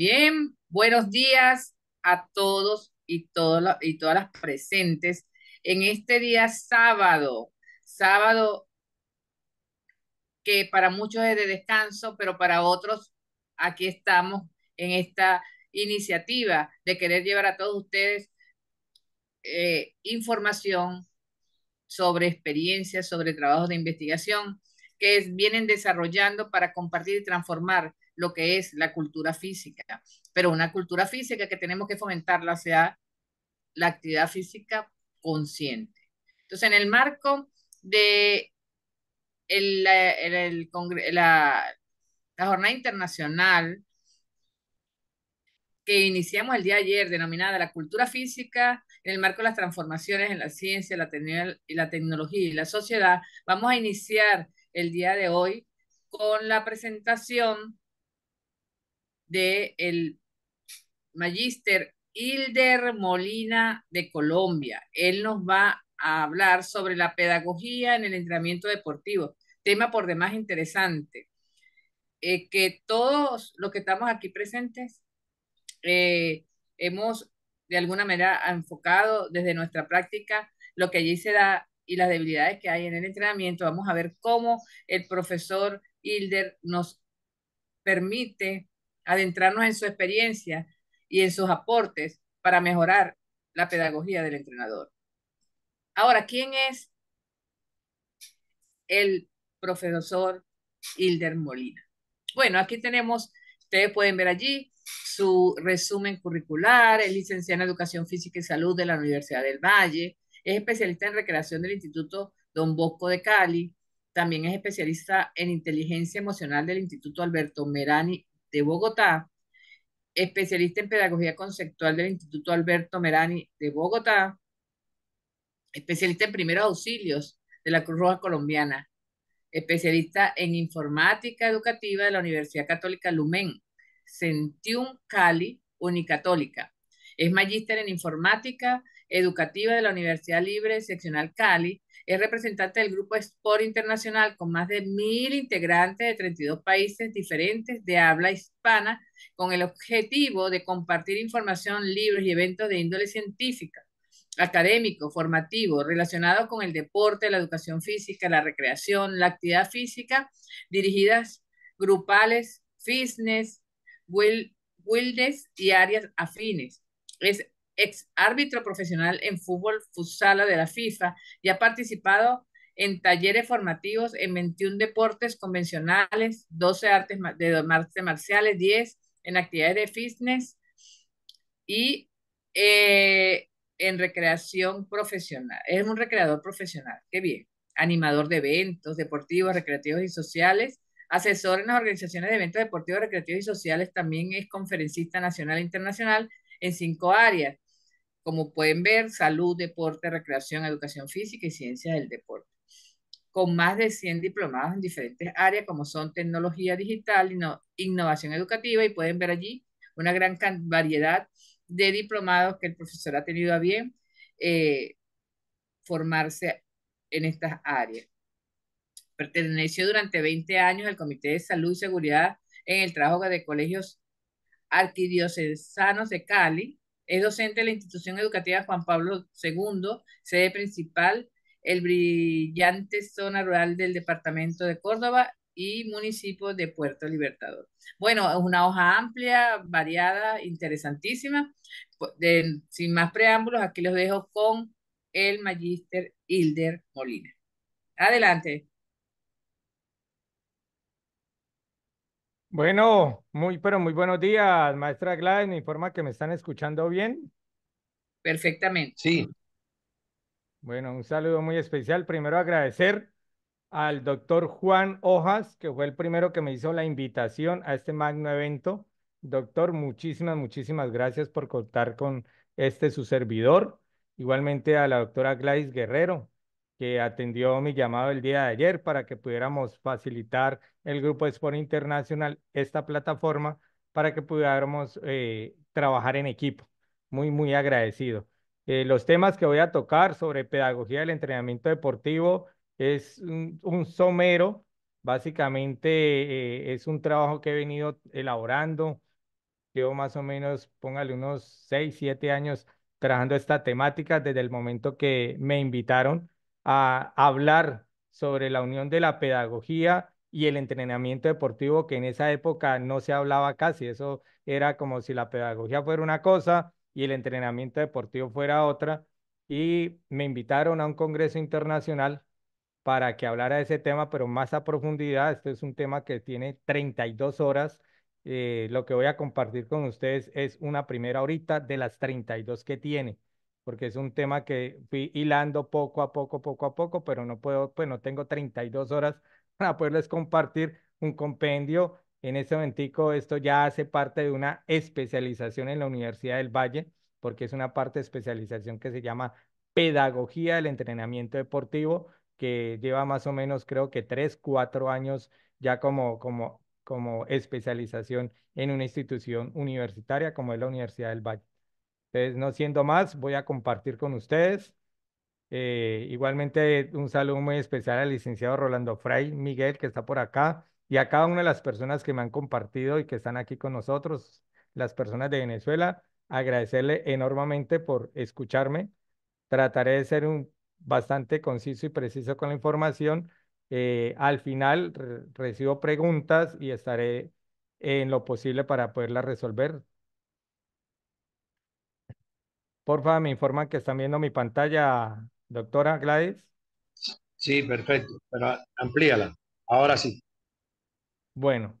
Bien, buenos días a todos y, y todas las presentes en este día sábado, sábado que para muchos es de descanso, pero para otros aquí estamos en esta iniciativa de querer llevar a todos ustedes eh, información sobre experiencias, sobre trabajos de investigación que vienen desarrollando para compartir y transformar lo que es la cultura física, pero una cultura física que tenemos que fomentarla sea la actividad física consciente. Entonces, en el marco de el, la, jornada internacional que iniciamos el día de ayer, denominada la cultura física, en el marco de las transformaciones en la ciencia, la tecnología y la sociedad, vamos a iniciar el día de hoy con la presentación del Magíster Hilder Molina de Colombia. Él nos va a hablar sobre la pedagogía en el entrenamiento deportivo, tema por demás interesante. Eh, que todos los que estamos aquí presentes eh, hemos de alguna manera enfocado desde nuestra práctica lo que allí se da y las debilidades que hay en el entrenamiento. Vamos a ver cómo el profesor Hilder nos permite adentrarnos en su experiencia y en sus aportes para mejorar la pedagogía del entrenador. Ahora, ¿quién es el profesor Hilder Molina? Bueno, aquí tenemos, ustedes pueden ver allí su resumen curricular, es licenciado en Educación Física y Salud de la Universidad del Valle, es especialista en recreación del Instituto Don Bosco de Cali, también es especialista en inteligencia emocional del Instituto Alberto Merani de Bogotá, especialista en pedagogía conceptual del Instituto Alberto Merani de Bogotá, especialista en primeros auxilios de la Cruz Roja Colombiana, especialista en informática educativa de la Universidad Católica Lumen, Centium Cali, Unicatólica. Es magíster en informática Educativa de la Universidad Libre Seccional Cali. Es representante del grupo Sport Internacional con más de mil integrantes de 32 países diferentes de habla hispana con el objetivo de compartir información, libros y eventos de índole científica, académico, formativo, relacionados con el deporte, la educación física, la recreación, la actividad física, dirigidas grupales, fitness, wildes y áreas afines. Es ex árbitro profesional en fútbol futsala de la FIFA y ha participado en talleres formativos en 21 deportes convencionales, 12 artes de marciales, 10 en actividades de fitness y eh, en recreación profesional. Es un recreador profesional, qué bien. Animador de eventos deportivos, recreativos y sociales. Asesor en las organizaciones de eventos deportivos, recreativos y sociales. También es conferencista nacional e internacional en cinco áreas. Como pueden ver, salud, deporte, recreación, educación física y ciencias del deporte. Con más de 100 diplomados en diferentes áreas como son tecnología digital, innovación educativa y pueden ver allí una gran variedad de diplomados que el profesor ha tenido a bien eh, formarse en estas áreas. Perteneció durante 20 años al Comité de Salud y Seguridad en el trabajo de colegios arquidiocesanos de Cali, es docente de la institución educativa Juan Pablo II, sede principal, el brillante zona rural del departamento de Córdoba y municipio de Puerto Libertador. Bueno, es una hoja amplia, variada, interesantísima. Pues, sin más preámbulos, aquí los dejo con el magíster Hilder Molina. Adelante. Bueno, muy, pero muy buenos días, maestra Gladys. Me informa que me están escuchando bien. Perfectamente. Sí. Bueno, un saludo muy especial. Primero agradecer al doctor Juan Hojas, que fue el primero que me hizo la invitación a este magno evento. Doctor, muchísimas, muchísimas gracias por contar con este su servidor. Igualmente a la doctora Gladys Guerrero, que atendió mi llamado el día de ayer para que pudiéramos facilitar el Grupo Sport Internacional esta plataforma para que pudiéramos eh, trabajar en equipo. Muy, muy agradecido. Eh, los temas que voy a tocar sobre pedagogía del entrenamiento deportivo es un, somero, básicamente eh, es un trabajo que he venido elaborando. Llevo más o menos, póngale unos 6, 7 años trabajando esta temática desde el momento que me invitaron a hablar sobre la unión de la pedagogía y el entrenamiento deportivo, que en esa época no se hablaba casi. Eso era como si la pedagogía fuera una cosa y el entrenamiento deportivo fuera otra. Y me invitaron a un congreso internacional para que hablara de ese tema, pero más a profundidad. Este es un tema que tiene 32 horas. Eh, lo que voy a compartir con ustedes es una primera horita de las 32 que tiene porque es un tema que fui hilando poco a poco, poco a poco, pero no puedo, pues no tengo 32 horas para poderles compartir un compendio. En este momento, esto ya hace parte de una especialización en la Universidad del Valle, porque es una parte de especialización que se llama Pedagogía del Entrenamiento Deportivo, que lleva más o menos creo que tres, cuatro años ya como, como, como especialización en una institución universitaria como es la Universidad del Valle. Entonces, no siendo más, voy a compartir con ustedes. Eh, igualmente, un saludo muy especial al licenciado Rolando Frey, Miguel, que está por acá, y a cada una de las personas que me han compartido y que están aquí con nosotros, las personas de Venezuela. Agradecerle enormemente por escucharme. Trataré de ser un bastante conciso y preciso con la información. Eh, al final recibo preguntas y estaré en lo posible para poderlas resolver. Porfa, me informan que están viendo mi pantalla, doctora Gladys. Sí, perfecto, pero amplíala. Ahora sí. Bueno,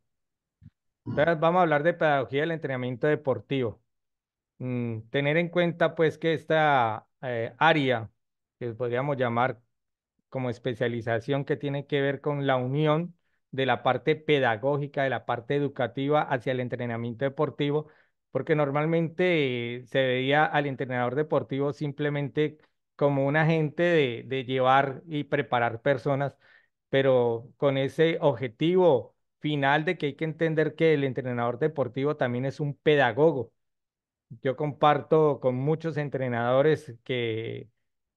vamos a hablar de pedagogía del entrenamiento deportivo. Mm, tener en cuenta pues que esta eh, área que podríamos llamar como especialización que tiene que ver con la unión de la parte pedagógica, de la parte educativa hacia el entrenamiento deportivo, porque normalmente se veía al entrenador deportivo simplemente como un agente de, de llevar y preparar personas, pero con ese objetivo final de que hay que entender que el entrenador deportivo también es un pedagogo. Yo comparto con muchos entrenadores que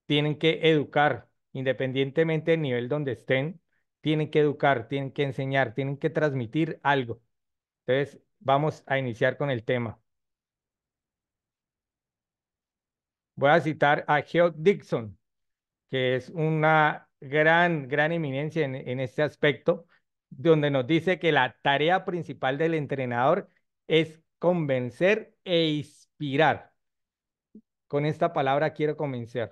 tienen que educar, independientemente del nivel donde estén, tienen que educar, tienen que enseñar, tienen que transmitir algo. Entonces, vamos a iniciar con el tema. voy a citar a Geo Dixon, que es una gran, gran eminencia en, en este aspecto, donde nos dice que la tarea principal del entrenador es convencer e inspirar. Con esta palabra quiero convencer.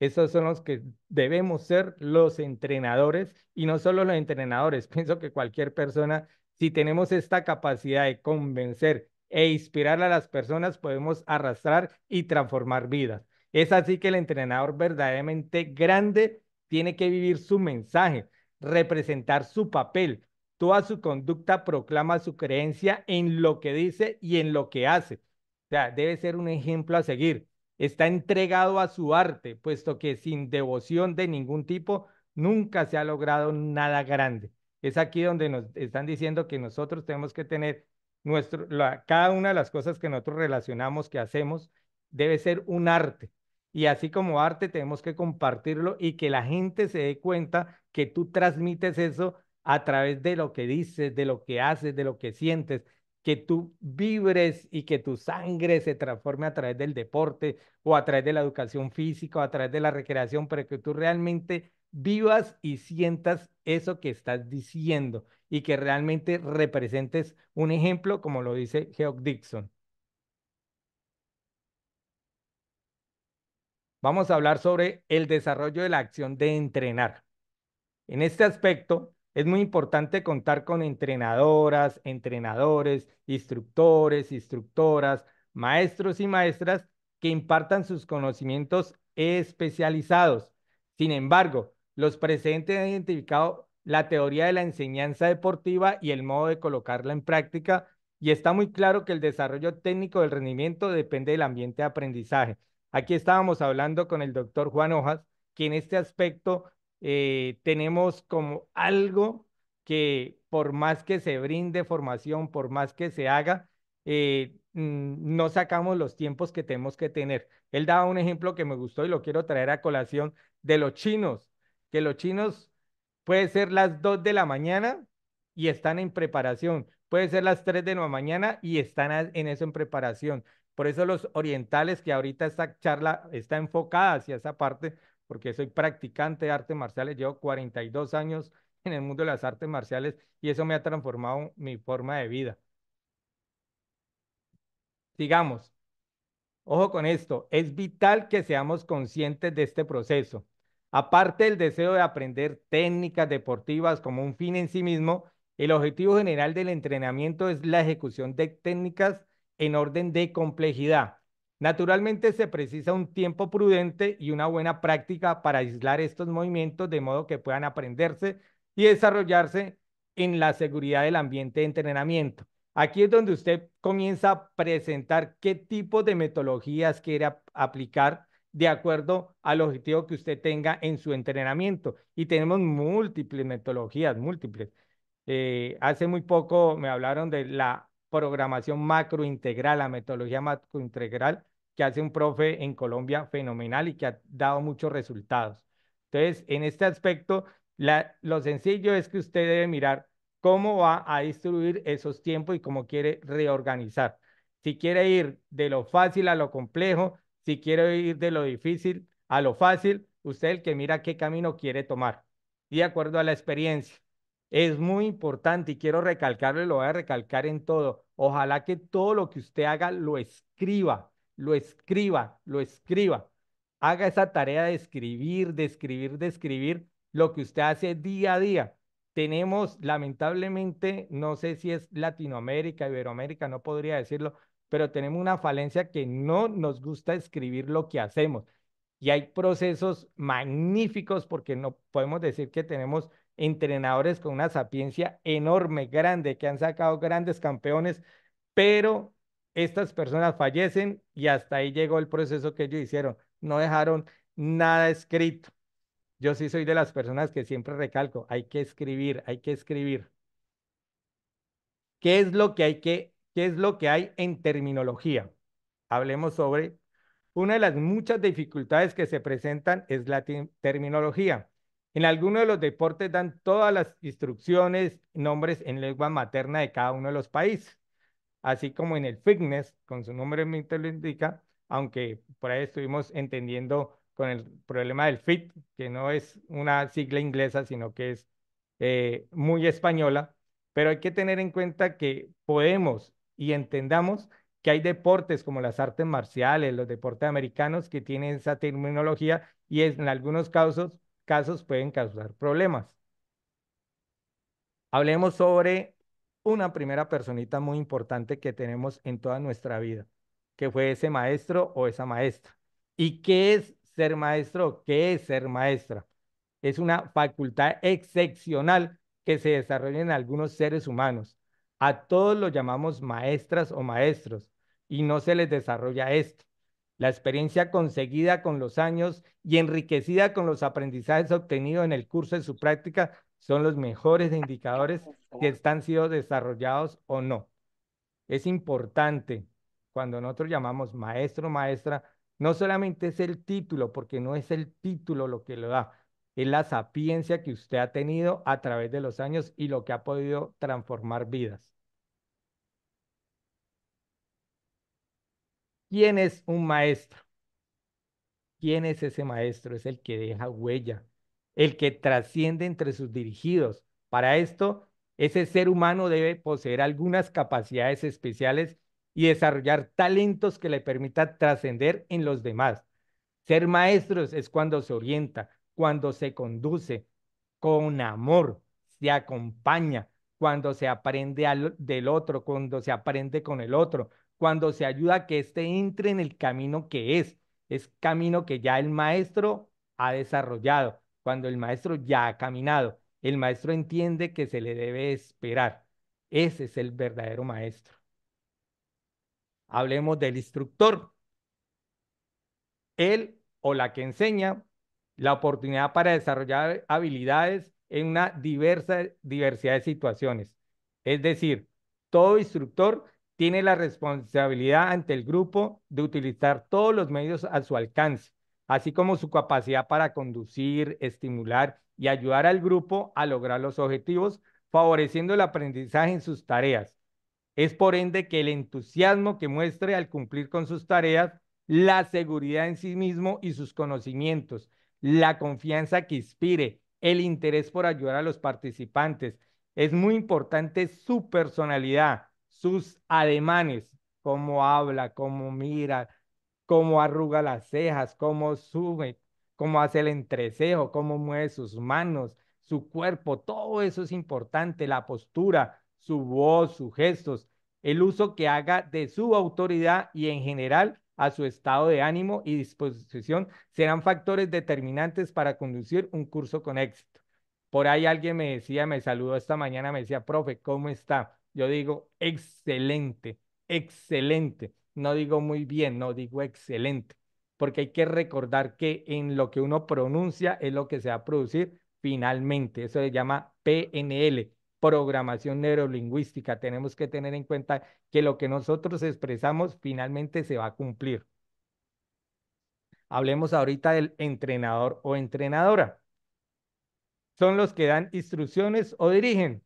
Esos son los que debemos ser los entrenadores y no solo los entrenadores. Pienso que cualquier persona, si tenemos esta capacidad de convencer e inspirar a las personas, podemos arrastrar y transformar vidas. Es así que el entrenador verdaderamente grande tiene que vivir su mensaje, representar su papel. Toda su conducta proclama su creencia en lo que dice y en lo que hace. O sea, debe ser un ejemplo a seguir. Está entregado a su arte, puesto que sin devoción de ningún tipo nunca se ha logrado nada grande. Es aquí donde nos están diciendo que nosotros tenemos que tener nuestro, cada una de las cosas que nosotros relacionamos, que hacemos, debe ser un arte. Y así como arte tenemos que compartirlo y que la gente se dé cuenta que tú transmites eso a través de lo que dices, de lo que haces, de lo que sientes, que tú vibres y que tu sangre se transforme a través del deporte o a través de la educación física o a través de la recreación, pero que tú realmente vivas y sientas eso que estás diciendo y que realmente representes un ejemplo, como lo dice georg Dixon. Vamos a hablar sobre el desarrollo de la acción de entrenar. En este aspecto, es muy importante contar con entrenadoras, entrenadores, instructores, instructoras, maestros y maestras que impartan sus conocimientos especializados. Sin embargo, los presentes han identificado la teoría de la enseñanza deportiva y el modo de colocarla en práctica y está muy claro que el desarrollo técnico del rendimiento depende del ambiente de aprendizaje. Aquí estábamos hablando con el doctor Juan Ojas, que en este aspecto eh, tenemos como algo que por más que se brinde formación, por más que se haga, eh, mm, no sacamos los tiempos que tenemos que tener. Él daba un ejemplo que me gustó y lo quiero traer a colación de los chinos que los chinos puede ser las 2 de la mañana y están en preparación, puede ser las 3 de la mañana y están en eso en preparación. Por eso los orientales, que ahorita esta charla está enfocada hacia esa parte, porque soy practicante de artes marciales, llevo 42 años en el mundo de las artes marciales y eso me ha transformado mi forma de vida. Sigamos. Ojo con esto, es vital que seamos conscientes de este proceso. Aparte del deseo de aprender técnicas deportivas como un fin en sí mismo, el objetivo general del entrenamiento es la ejecución de técnicas en orden de complejidad. Naturalmente se precisa un tiempo prudente y una buena práctica para aislar estos movimientos de modo que puedan aprenderse y desarrollarse en la seguridad del ambiente de entrenamiento. Aquí es donde usted comienza a presentar qué tipo de metodologías quiere aplicar de acuerdo al objetivo que usted tenga en su entrenamiento. Y tenemos múltiples metodologías, múltiples. Eh, hace muy poco me hablaron de la programación macrointegral, la metodología macrointegral que hace un profe en Colombia fenomenal y que ha dado muchos resultados. Entonces, en este aspecto, lo sencillo es que usted debe mirar cómo va a distribuir esos tiempos y cómo quiere reorganizar. Si quiere ir de lo fácil a lo complejo, si quiere ir de lo difícil a lo fácil, usted el que mira qué camino quiere tomar, y de acuerdo a la experiencia. Es muy importante y quiero recalcarlo lo voy a recalcar en todo. Ojalá que todo lo que usted haga lo escriba, lo escriba, lo escriba. Haga esa tarea de escribir, de escribir, de escribir lo que usted hace día a día. Tenemos, lamentablemente, no sé si es Latinoamérica, Iberoamérica, no podría decirlo, pero tenemos una falencia que no nos gusta escribir lo que hacemos. Y hay procesos magníficos porque no podemos decir que tenemos entrenadores con una sapiencia enorme, grande, que han sacado grandes campeones, pero estas personas fallecen y hasta ahí llegó el proceso que ellos hicieron. No dejaron nada escrito. Yo sí soy de las personas que siempre recalco, hay que escribir, hay que escribir. ¿Qué es lo que hay que qué es lo que hay en terminología. Hablemos sobre una de las muchas dificultades que se presentan es la terminología. En algunos de los deportes dan todas las instrucciones, nombres en lengua materna de cada uno de los países, así como en el fitness, con su nombre lo indica, aunque por ahí estuvimos entendiendo con el problema del fit, que no es una sigla inglesa, sino que es eh, muy española, pero hay que tener en cuenta que podemos y entendamos que hay deportes como las artes marciales, los deportes americanos que tienen esa terminología y en algunos casos, casos pueden causar problemas. Hablemos sobre una primera personita muy importante que tenemos en toda nuestra vida, que fue ese maestro o esa maestra. ¿Y qué es ser maestro? ¿Qué es ser maestra? Es una facultad excepcional que se desarrolla en algunos seres humanos a todos los llamamos maestras o maestros y no se les desarrolla esto. La experiencia conseguida con los años y enriquecida con los aprendizajes obtenidos en el curso de su práctica son los mejores indicadores que están siendo desarrollados o no. Es importante cuando nosotros llamamos maestro o maestra, no solamente es el título, porque no es el título lo que lo da, es la sapiencia que usted ha tenido a través de los años y lo que ha podido transformar vidas. ¿Quién es un maestro? ¿Quién es ese maestro? Es el que deja huella, el que trasciende entre sus dirigidos. Para esto, ese ser humano debe poseer algunas capacidades especiales y desarrollar talentos que le permitan trascender en los demás. Ser maestros es cuando se orienta, cuando se conduce con amor, se acompaña, cuando se aprende del otro, cuando se aprende con el otro, cuando se ayuda a que éste entre en el camino que es. Es camino que ya el maestro ha desarrollado, cuando el maestro ya ha caminado. El maestro entiende que se le debe esperar. Ese es el verdadero maestro. Hablemos del instructor. Él o la que enseña la oportunidad para desarrollar habilidades en una diversa diversidad de situaciones. Es decir, todo instructor tiene la responsabilidad ante el grupo de utilizar todos los medios a su alcance, así como su capacidad para conducir, estimular y ayudar al grupo a lograr los objetivos, favoreciendo el aprendizaje en sus tareas. Es por ende que el entusiasmo que muestre al cumplir con sus tareas, la seguridad en sí mismo y sus conocimientos, la confianza que inspire, el interés por ayudar a los participantes. Es muy importante su personalidad, sus ademanes, cómo habla, cómo mira, cómo arruga las cejas, cómo sube, cómo hace el entrecejo, cómo mueve sus manos, su cuerpo, todo eso es importante, la postura, su voz, sus gestos, el uso que haga de su autoridad y en general a su estado de ánimo y disposición serán factores determinantes para conducir un curso con éxito. Por ahí alguien me decía, me saludó esta mañana, me decía, profe, ¿cómo está? Yo digo, excelente, excelente. No digo muy bien, no digo excelente, porque hay que recordar que en lo que uno pronuncia es lo que se va a producir finalmente. Eso se llama PNL, programación neurolingüística. Tenemos que tener en cuenta que lo que nosotros expresamos finalmente se va a cumplir. Hablemos ahorita del entrenador o entrenadora. Son los que dan instrucciones o dirigen.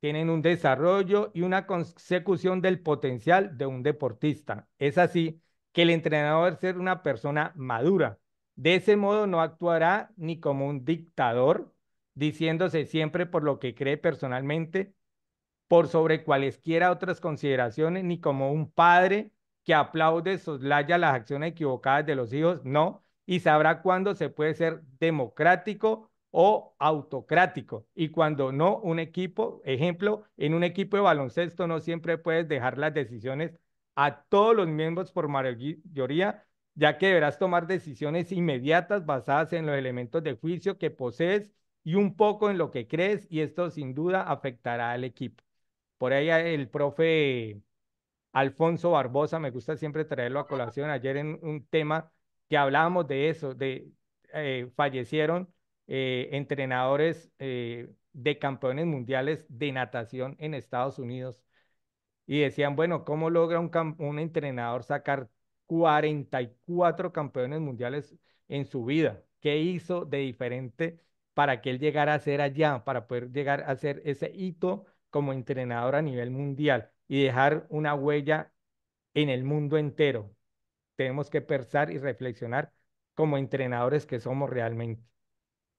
Tienen un desarrollo y una consecución del potencial de un deportista. Es así que el entrenador debe ser una persona madura. De ese modo no actuará ni como un dictador diciéndose siempre por lo que cree personalmente, por sobre cualesquiera otras consideraciones, ni como un padre que aplaude, soslaya las acciones equivocadas de los hijos, no, y sabrá cuándo se puede ser democrático o autocrático y cuando no un equipo, ejemplo, en un equipo de baloncesto no siempre puedes dejar las decisiones a todos los miembros por mayoría, ya que deberás tomar decisiones inmediatas basadas en los elementos de juicio que posees y un poco en lo que crees y esto sin duda afectará al equipo. Por ahí el profe Alfonso Barbosa, me gusta siempre traerlo a colación, ayer en un tema que hablábamos de eso, de eh, fallecieron eh, entrenadores eh, de campeones mundiales de natación en Estados Unidos y decían, bueno, ¿cómo logra un, un entrenador sacar 44 campeones mundiales en su vida? ¿Qué hizo de diferente? para que él llegara a ser allá, para poder llegar a ser ese hito como entrenador a nivel mundial y dejar una huella en el mundo entero. Tenemos que pensar y reflexionar como entrenadores que somos realmente.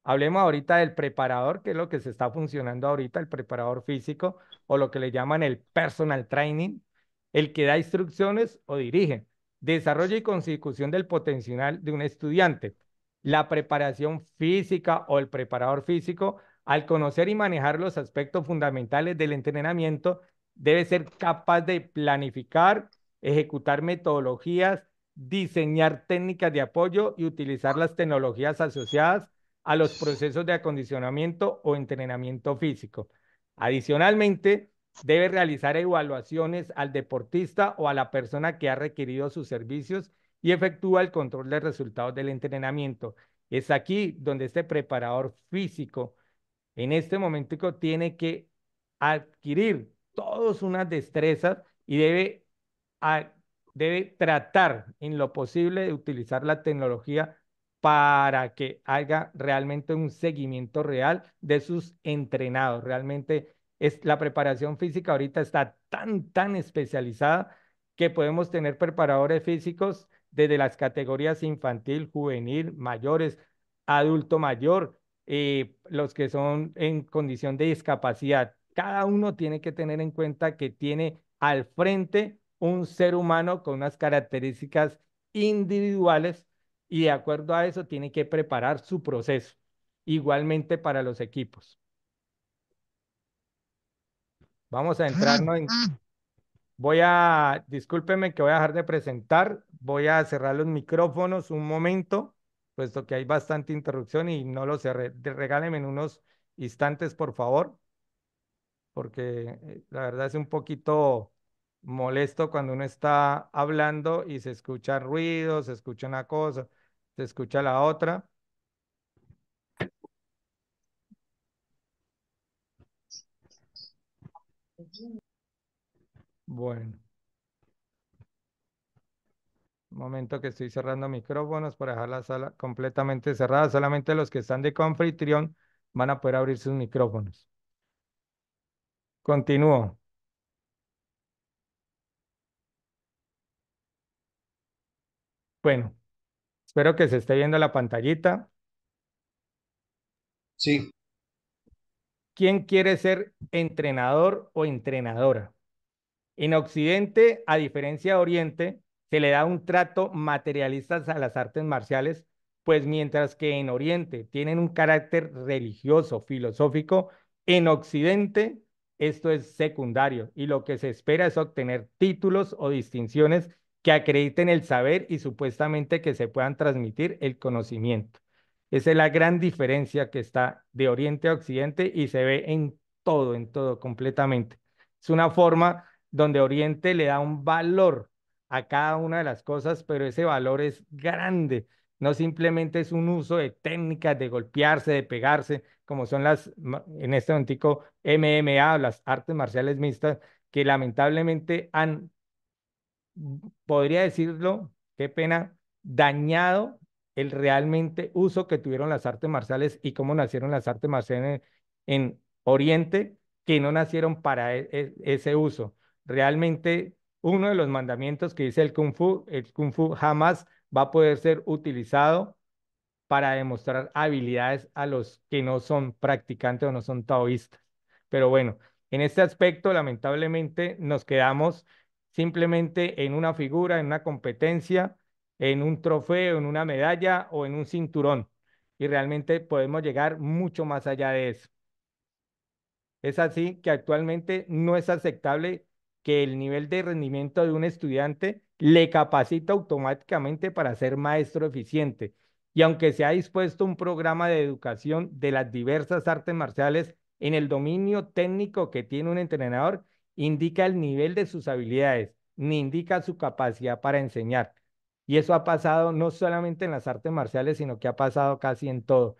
Hablemos ahorita del preparador, que es lo que se está funcionando ahorita, el preparador físico o lo que le llaman el personal training, el que da instrucciones o dirige. Desarrollo y consecución del potencial de un estudiante la preparación física o el preparador físico, al conocer y manejar los aspectos fundamentales del entrenamiento, debe ser capaz de planificar, ejecutar metodologías, diseñar técnicas de apoyo y utilizar las tecnologías asociadas a los procesos de acondicionamiento o entrenamiento físico. Adicionalmente, debe realizar evaluaciones al deportista o a la persona que ha requerido sus servicios y efectúa el control de resultados del entrenamiento. Es aquí donde este preparador físico en este momento tiene que adquirir todas unas destrezas y debe, debe tratar en lo posible de utilizar la tecnología para que haga realmente un seguimiento real de sus entrenados. Realmente es la preparación física ahorita está tan, tan especializada que podemos tener preparadores físicos desde las categorías infantil, juvenil, mayores, adulto mayor, eh, los que son en condición de discapacidad. Cada uno tiene que tener en cuenta que tiene al frente un ser humano con unas características individuales y de acuerdo a eso tiene que preparar su proceso. Igualmente para los equipos. Vamos a ah, entrarnos en ah. Voy a, discúlpeme que voy a dejar de presentar, voy a cerrar los micrófonos un momento, puesto que hay bastante interrupción y no los cerré. en unos instantes, por favor, porque eh, la verdad es un poquito molesto cuando uno está hablando y se escucha ruido, se escucha una cosa, se escucha la otra. Bueno, momento que estoy cerrando micrófonos para dejar la sala completamente cerrada. Solamente los que están de confitrión van a poder abrir sus micrófonos. Continúo. Bueno, espero que se esté viendo la pantallita. Sí. ¿Quién quiere ser entrenador o entrenadora? En Occidente, a diferencia de Oriente, se le da un trato materialista a las artes marciales, pues mientras que en Oriente tienen un carácter religioso, filosófico, en Occidente esto es secundario y lo que se espera es obtener títulos o distinciones que acrediten el saber y supuestamente que se puedan transmitir el conocimiento. Esa es la gran diferencia que está de Oriente a Occidente y se ve en todo, en todo completamente. Es una forma donde Oriente le da un valor a cada una de las cosas, pero ese valor es grande. No simplemente es un uso de técnicas de golpearse, de pegarse, como son las, en este momento MMA, las artes marciales mixtas, que lamentablemente han, podría decirlo, qué pena, dañado el realmente uso que tuvieron las artes marciales y cómo nacieron las artes marciales en, Oriente, que no nacieron para e, e, ese uso realmente uno de los mandamientos que dice el Kung Fu, el Kung Fu jamás va a poder ser utilizado para demostrar habilidades a los que no son practicantes o no son taoístas. Pero bueno, en este aspecto lamentablemente nos quedamos simplemente en una figura, en una competencia, en un trofeo, en una medalla o en un cinturón. Y realmente podemos llegar mucho más allá de eso. Es así que actualmente no es aceptable que el nivel de rendimiento de un estudiante le capacita automáticamente para ser maestro eficiente. Y aunque se ha dispuesto un programa de educación de las diversas artes marciales en el dominio técnico que tiene un entrenador, indica el nivel de sus habilidades, ni indica su capacidad para enseñar. Y eso ha pasado no solamente en las artes marciales, sino que ha pasado casi en todo.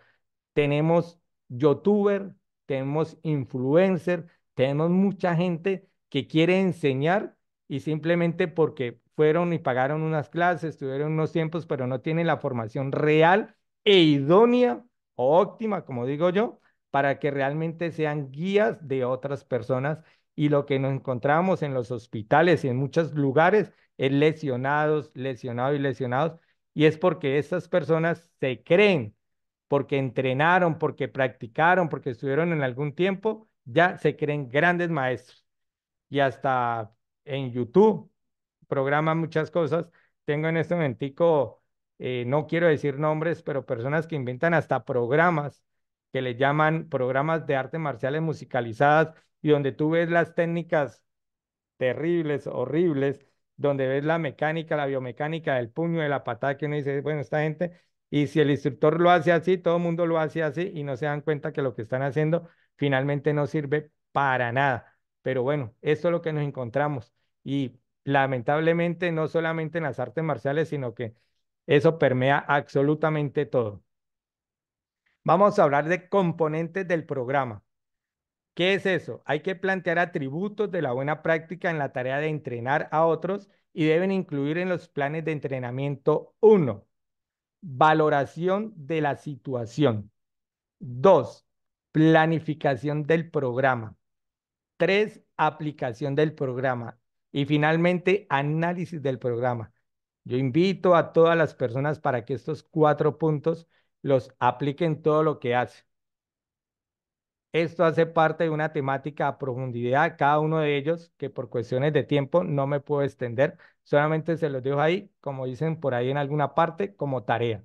Tenemos youtuber, tenemos influencer, tenemos mucha gente que quiere enseñar y simplemente porque fueron y pagaron unas clases, tuvieron unos tiempos, pero no tienen la formación real e idónea o óptima, como digo yo, para que realmente sean guías de otras personas. Y lo que nos encontramos en los hospitales y en muchos lugares es lesionados, lesionados y lesionados. Y es porque estas personas se creen, porque entrenaron, porque practicaron, porque estuvieron en algún tiempo, ya se creen grandes maestros y hasta en YouTube programa muchas cosas. Tengo en este momentico, eh, no quiero decir nombres, pero personas que inventan hasta programas que le llaman programas de artes marciales musicalizadas y donde tú ves las técnicas terribles, horribles, donde ves la mecánica, la biomecánica del puño, de la patada que uno dice, bueno, esta gente, y si el instructor lo hace así, todo el mundo lo hace así y no se dan cuenta que lo que están haciendo finalmente no sirve para nada. Pero bueno, eso es lo que nos encontramos. Y lamentablemente, no solamente en las artes marciales, sino que eso permea absolutamente todo. Vamos a hablar de componentes del programa. ¿Qué es eso? Hay que plantear atributos de la buena práctica en la tarea de entrenar a otros y deben incluir en los planes de entrenamiento uno Valoración de la situación. dos Planificación del programa. Tres, aplicación del programa. Y finalmente, análisis del programa. Yo invito a todas las personas para que estos cuatro puntos los apliquen todo lo que hace. Esto hace parte de una temática a profundidad, cada uno de ellos, que por cuestiones de tiempo no me puedo extender, solamente se los dejo ahí, como dicen por ahí en alguna parte, como tarea.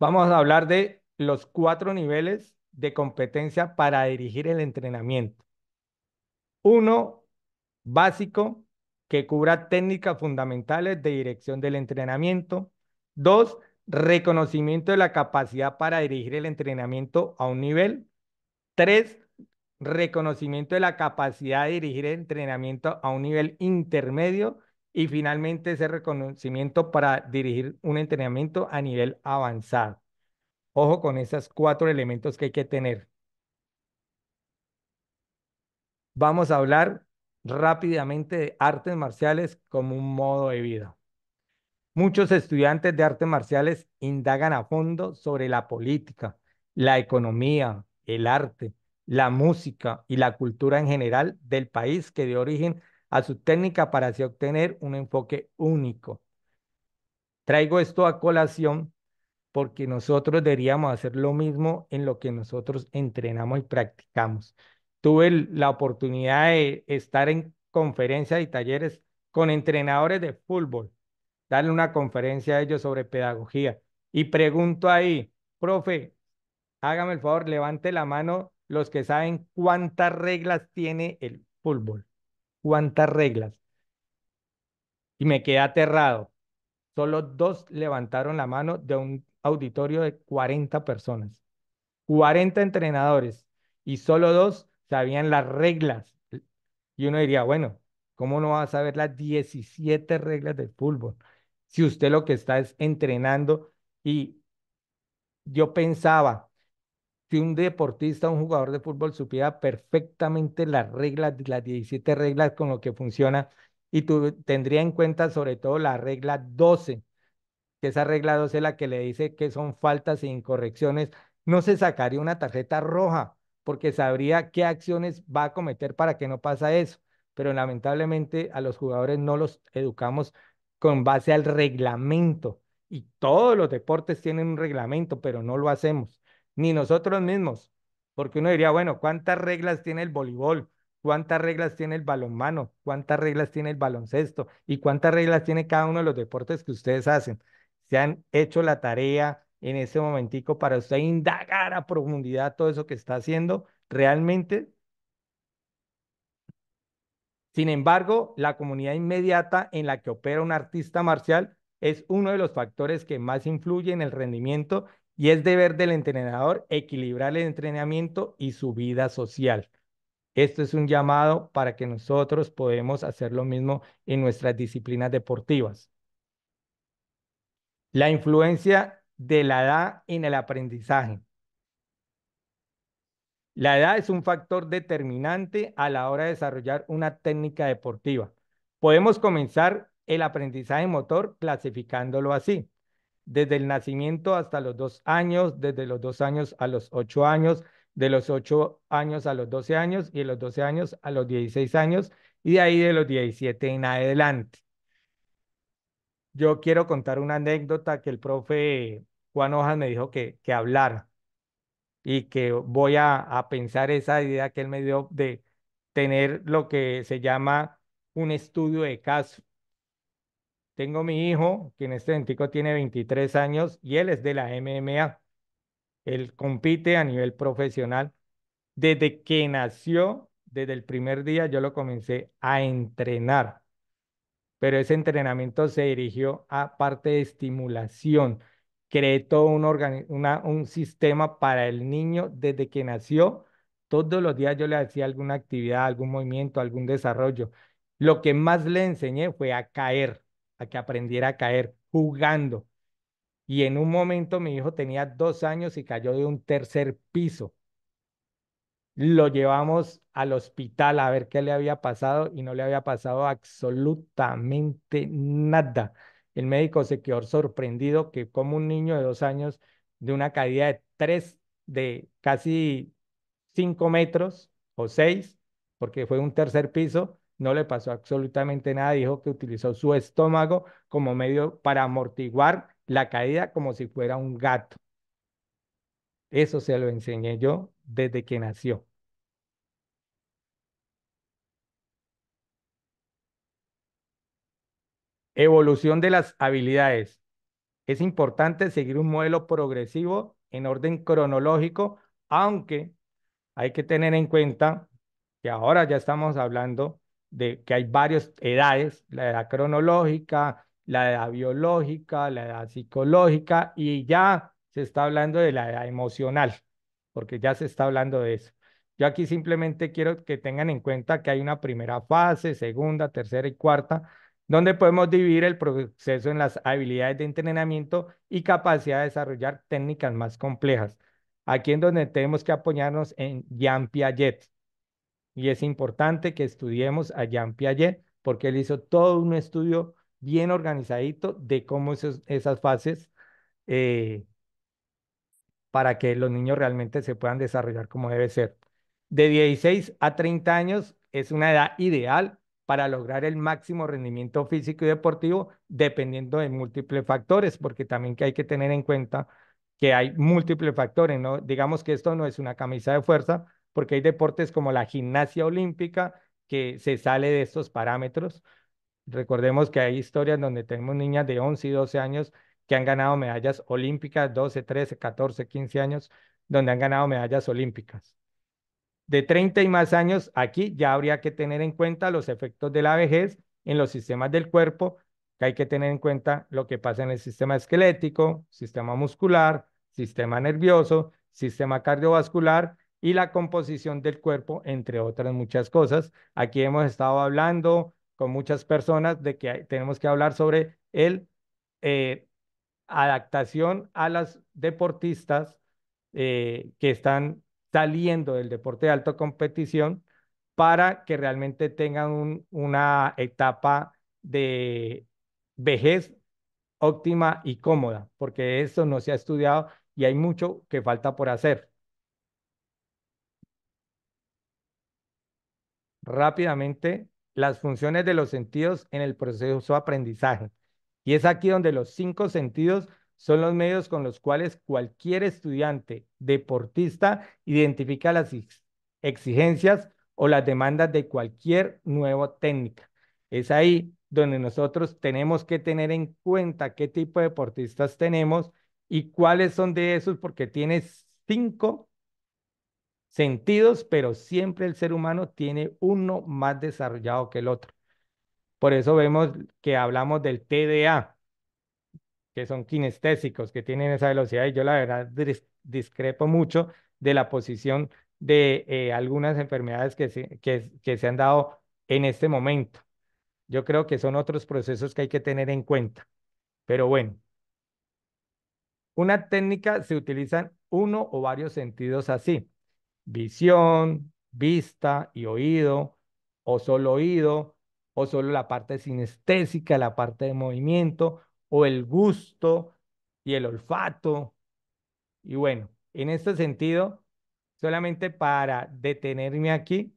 Vamos a hablar de los cuatro niveles de competencia para dirigir el entrenamiento. Uno, básico, que cubra técnicas fundamentales de dirección del entrenamiento. Dos, reconocimiento de la capacidad para dirigir el entrenamiento a un nivel. Tres, reconocimiento de la capacidad de dirigir el entrenamiento a un nivel intermedio. Y finalmente, ese reconocimiento para dirigir un entrenamiento a nivel avanzado. Ojo con esos cuatro elementos que hay que tener. Vamos a hablar rápidamente de artes marciales como un modo de vida. Muchos estudiantes de artes marciales indagan a fondo sobre la política, la economía, el arte, la música y la cultura en general del país que dio origen a su técnica para así obtener un enfoque único. Traigo esto a colación porque nosotros deberíamos hacer lo mismo en lo que nosotros entrenamos y practicamos. Tuve la oportunidad de estar en conferencias y talleres con entrenadores de fútbol, darle una conferencia a ellos sobre pedagogía y pregunto ahí, profe, hágame el favor, levante la mano los que saben cuántas reglas tiene el fútbol, cuántas reglas. Y me quedé aterrado. Solo dos levantaron la mano de un auditorio de 40 personas, 40 entrenadores y solo dos sabían las reglas. Y uno diría, bueno, ¿cómo no vas a saber las 17 reglas del fútbol? Si usted lo que está es entrenando y yo pensaba, si un deportista, un jugador de fútbol supiera perfectamente las reglas, las 17 reglas con lo que funciona, y tú tendría en cuenta sobre todo la regla 12, que esa regla 12 la que le dice que son faltas e incorrecciones, no se sacaría una tarjeta roja porque sabría qué acciones va a cometer para que no pasa eso. Pero lamentablemente a los jugadores no los educamos con base al reglamento. Y todos los deportes tienen un reglamento, pero no lo hacemos. Ni nosotros mismos. Porque uno diría, bueno, ¿cuántas reglas tiene el voleibol? ¿Cuántas reglas tiene el balonmano? ¿Cuántas reglas tiene el baloncesto? ¿Y cuántas reglas tiene cada uno de los deportes que ustedes hacen? se han hecho la tarea en ese momentico para usted indagar a profundidad todo eso que está haciendo realmente. Sin embargo, la comunidad inmediata en la que opera un artista marcial es uno de los factores que más influye en el rendimiento y es deber del entrenador equilibrar el entrenamiento y su vida social. Esto es un llamado para que nosotros podemos hacer lo mismo en nuestras disciplinas deportivas. La influencia de la edad en el aprendizaje. La edad es un factor determinante a la hora de desarrollar una técnica deportiva. Podemos comenzar el aprendizaje motor clasificándolo así. Desde el nacimiento hasta los dos años, desde los dos años a los ocho años, de los ocho años a los doce años y de los doce años a los dieciséis años y de ahí de los diecisiete en adelante yo quiero contar una anécdota que el profe Juan Hojas me dijo que, que hablara y que voy a, a pensar esa idea que él me dio de tener lo que se llama un estudio de caso. Tengo mi hijo, que en este momento tiene 23 años, y él es de la MMA. Él compite a nivel profesional. Desde que nació, desde el primer día, yo lo comencé a entrenar pero ese entrenamiento se dirigió a parte de estimulación. Creé todo un, una, un sistema para el niño desde que nació. Todos los días yo le hacía alguna actividad, algún movimiento, algún desarrollo. Lo que más le enseñé fue a caer, a que aprendiera a caer jugando. Y en un momento mi hijo tenía dos años y cayó de un tercer piso lo llevamos al hospital a ver qué le había pasado y no le había pasado absolutamente nada. El médico se quedó sorprendido que como un niño de dos años de una caída de tres, de casi cinco metros o seis, porque fue un tercer piso, no le pasó absolutamente nada. Dijo que utilizó su estómago como medio para amortiguar la caída como si fuera un gato. Eso se lo enseñé yo desde que nació. Evolución de las habilidades. Es importante seguir un modelo progresivo en orden cronológico, aunque hay que tener en cuenta que ahora ya estamos hablando de que hay varias edades, la edad cronológica, la edad biológica, la edad psicológica, y ya se está hablando de la emocional, porque ya se está hablando de eso. Yo aquí simplemente quiero que tengan en cuenta que hay una primera fase, segunda, tercera y cuarta, donde podemos dividir el proceso en las habilidades de entrenamiento y capacidad de desarrollar técnicas más complejas. Aquí en donde tenemos que apoyarnos en Jean Piaget. Y es importante que estudiemos a Jean Piaget porque él hizo todo un estudio bien organizadito de cómo esas fases eh, para que los niños realmente se puedan desarrollar como debe ser. De 16 a 30 años es una edad ideal para lograr el máximo rendimiento físico y deportivo dependiendo de múltiples factores, porque también que hay que tener en cuenta que hay múltiples factores, ¿no? Digamos que esto no es una camisa de fuerza, porque hay deportes como la gimnasia olímpica que se sale de estos parámetros. Recordemos que hay historias donde tenemos niñas de 11 y 12 años que han ganado medallas olímpicas, 12, 13, 14, 15 años, donde han ganado medallas olímpicas. De 30 y más años, aquí ya habría que tener en cuenta los efectos de la vejez en los sistemas del cuerpo, que hay que tener en cuenta lo que pasa en el sistema esquelético, sistema muscular, sistema nervioso, sistema cardiovascular y la composición del cuerpo, entre otras muchas cosas. Aquí hemos estado hablando con muchas personas de que tenemos que hablar sobre el eh, adaptación a las deportistas eh, que están saliendo del deporte de alta competición para que realmente tengan una etapa de vejez óptima y cómoda, porque eso no se ha estudiado y hay mucho que falta por hacer. Rápidamente, las funciones de los sentidos en el proceso de aprendizaje. Y es aquí donde los cinco sentidos son los medios con los cuales cualquier estudiante deportista identifica las exigencias o las demandas de cualquier nueva técnica. Es ahí donde nosotros tenemos que tener en cuenta qué tipo de deportistas tenemos y cuáles son de esos, porque tiene cinco sentidos, pero siempre el ser humano tiene uno más desarrollado que el otro. Por eso vemos que hablamos del TDA, que son kinestésicos, que tienen esa velocidad. Y yo la verdad discrepo mucho de la posición de eh, algunas enfermedades que se, que se han dado en este momento. Yo creo que son otros procesos que hay que tener en cuenta. Pero bueno, una técnica se utilizan uno o varios sentidos así. Visión, vista y oído, o solo oído, o solo la parte sinestésica, la parte de movimiento, o el gusto y el olfato. Y bueno, en este sentido, solamente para detenerme aquí,